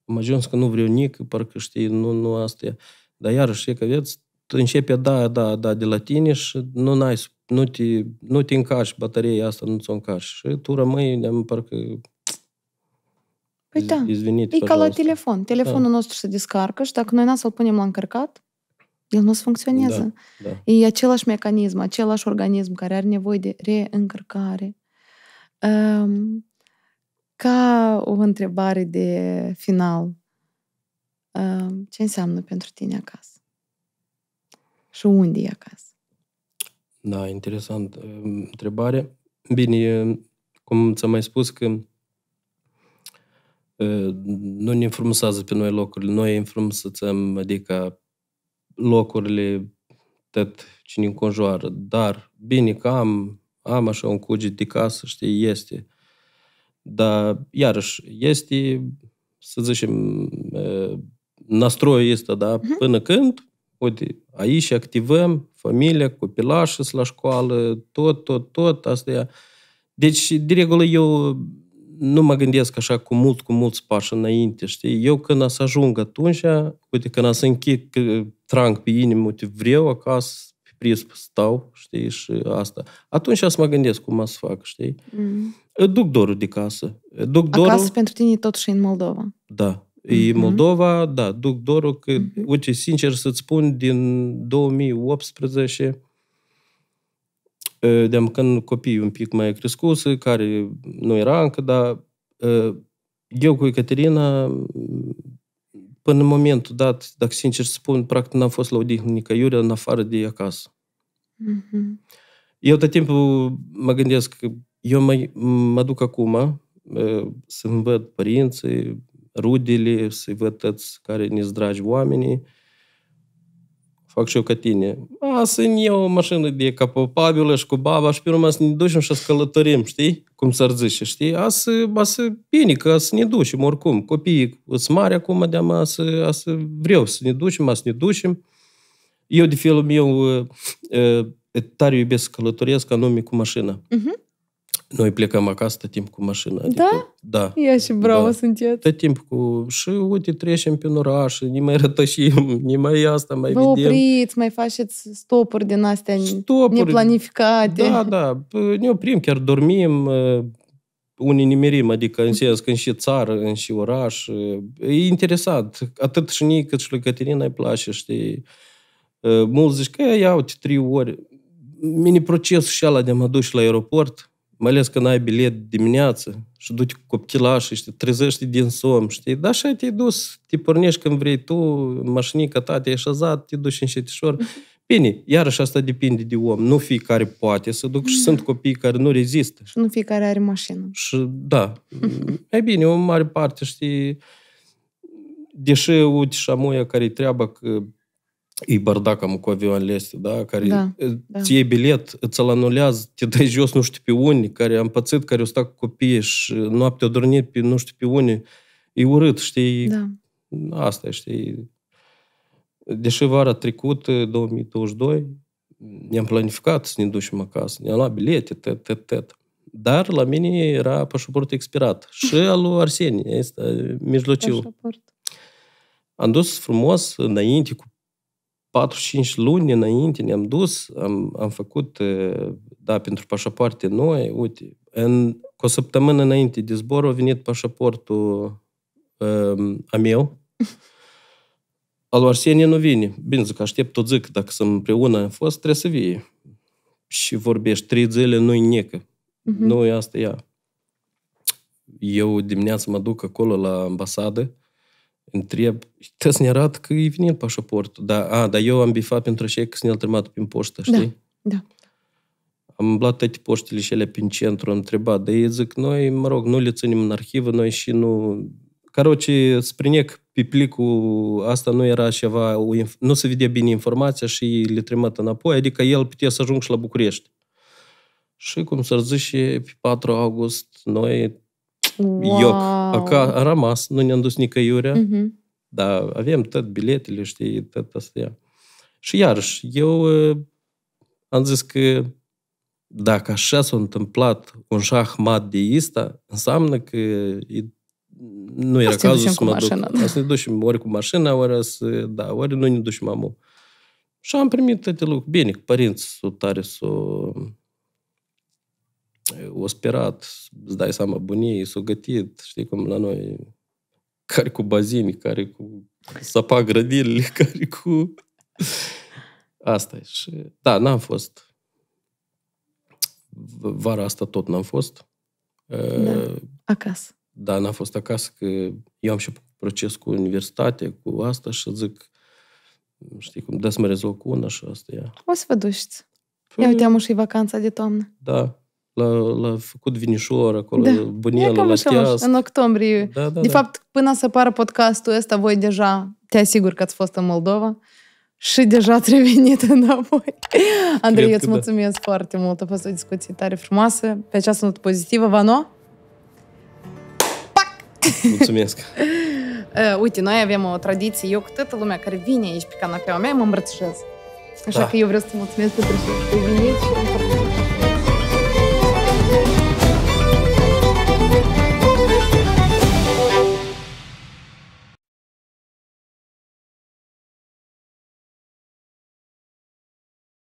am ajuns că nu vreau nic, parcă știi, nu, nu asta e. Dar iarăși, e că vezi, tu începi da, da, da de la tine și nu, n-ai, nu, te, nu te încași, bateria asta, nu ți-o încași. Și tu rămâi, am parcă Păi da, izvinit, e ca la telefon. Telefonul da. nostru se descarcă și dacă noi n-am să-l punem la încărcat, el nu-ți funcționează. Da, da. E același mecanism, același organism care are nevoie de reîncărcare. Um, ca o întrebare de final, um, ce înseamnă pentru tine acasă? Și unde e acasă? Da, interesant um, întrebare. Bine, cum ți-am mai spus că uh, nu ne înfrumusează pe noi locurile, noi înfrumusețăm, adică locurile, tot cine înconjoară. Dar bine că am, am așa un cuget de casă, știi, este. Dar, iarăși, este, să zicem, nastroiul este, da, uh-huh. până când, uite, aici activăm familia, copilașii la școală, tot, tot, tot, asta Deci, de regulă, eu nu mă gândesc așa cu mult, cu mulți pași înainte, știi? Eu când o să ajung atunci, uite, când o să închid strâng pe inimă, uite, vreau acasă, pe prisp stau, știi, și asta. Atunci să mă gândesc cum să fac, știi? Mm. Duc dorul de casă. Duc dorul... pentru tine tot și în Moldova. Da. E mm-hmm. Moldova, da, duc dorul că, mm-hmm. uite, sincer să-ți spun, din 2018 de când copiii un pic mai crescut, care nu era încă, dar eu cu Ecaterina până în momentul dat, dacă sincer spun, practic n-am fost la odihnă nicăieri în afară de acasă. Mm-hmm. Eu de timpul mă gândesc că eu mă, mă duc acum să-mi văd părinții, rudele, să-i văd toți care ne dragi oamenii, fac și eu ca tine. A, să-mi o mașină de capabilă și cu baba și pe urmă să ne ducem și să călătorim, știi? Cum s-ar zice, știi? A să, a să bine, că a să ne ducem oricum. Copiii sunt mari acum, de a să, a să vreau să ne ducem, a să ne ducem. Eu, de felul meu, ă, ă, tare iubesc să călătoresc anume cu mașina. Uh-huh. Noi plecăm acasă tot timp cu mașina. Adică, da? Da. Ia și da. bravo da. sunteți. Tot timp cu... Și uite, trecem prin oraș, ne mai rătășim, ne mai asta, mai Vă vedem. opriți, mai faceți stopuri din astea stopuri. neplanificate. Da, da. Ne oprim, chiar dormim, uh, unii nimerim, adică în sens când și țară, în și oraș. Uh, e interesant. Atât și nici cât și lui Caterina îi place, știi. Uh, mulți zici că iau trei ori. Mini procesul și ala de a mă duci la aeroport, mai ales când ai bilet dimineață și du-te cu copchilașii și te trezești din somn, știi? Da, și te-ai dus, te pornești când vrei tu, în mașinica ta, te-ai șezat, te duci în șetișor. Bine, iarăși asta depinde de om. Nu fiecare poate să duc și da. sunt copii care nu rezistă. Și nu fiecare are mașină. Și da. e bine, o mare parte, știi, deși, uite, și care-i treaba că и бардаком Covion лезти, da? Care da, îți da. iei bilet, îți îl anulează, te dai jos nu știu pe unii, care am pățit, care au stat cu copiii și noaptea au dormit pe nu știu pe unii. E urât, știi? Da. Asta, știi? Deși vara trecută, 2022, ne-am planificat să ne ducem acasă, ne-am luat bilete, tet, tet, tet. Dar la mine era pașaport expirat. Și al lui Arsenie, este mijlociu. Pașaport. Am dus frumos înainte cu 4-5 luni înainte ne-am dus, am, am făcut, da, pentru pașapoarte noi, uite, în, cu o săptămână înainte de zbor a venit pașaportul um, a meu, al Arsenie nu vine. Bine, zic, aștept tot zic, dacă sunt împreună am fost, trebuie să vie. Și vorbești trei zile, nu-i necă. Uh-huh. Nu, asta ea. Eu dimineața mă duc acolo la ambasadă, întreb, trebuie să ne arată că e venit pașaportul. Da, a, dar eu am bifat pentru așa că sunt trimat prin poștă, da, știi? Da, da. Am luat toate poștele și ele prin centru, am întrebat, dar ei zic, noi, mă rog, nu le ținem în arhivă, noi și nu... Caroci, sprinec pe plicul asta nu era ceva, nu se vedea bine informația și le trimit înapoi, adică el putea să ajung și la București. Și cum s-ar zice, pe 4 august, noi wow. Aca a rămas, nu ne-am dus nicăiurea, uh-huh. dar avem tot biletele, știi, tot astea. Și iarăși, eu am zis că dacă așa s-a întâmplat un șahmat de ăsta, înseamnă că e, nu era Asta cazul să mă duc. Mașina, da. Să ne ducem ori cu mașina, ori, să, da, ori nu ne ducem amul. Și am primit toate lucruri. Bine, părinți sunt tare s o sperat, îți dai seama, bunie, s-o gătit, știi cum la noi, care cu bazini, care cu săpa grădinile, care cu... Asta e. Și, da, n-am fost. Vara asta tot n-am fost. Da, acasă. Da, n-am fost acasă, că eu am și proces cu universitate, cu asta și zic, știi cum, da să mă rezolv cu una și asta e. O să vă duști. Ia uite, am și vacanța de toamnă. Da, L-a, l-a făcut vinișor acolo, da. bunel, la știas. În octombrie. Da, da, de da. fapt, până să apară podcastul ăsta, voi deja, te asigur că ați fost în Moldova și deja ați revenit înapoi. Andrei, eu îți da. mulțumesc da. foarte mult. A fost o discuție tare frumoasă. Pe această notă pozitivă, Vano? Pac! Mulțumesc! Uh, uite, noi avem o tradiție. Eu cu toată lumea care vine aici pe canapeaua mea mă îmbrățișez. Așa da. că eu vreau să mulțumesc pentru că ai venit și împărtășit.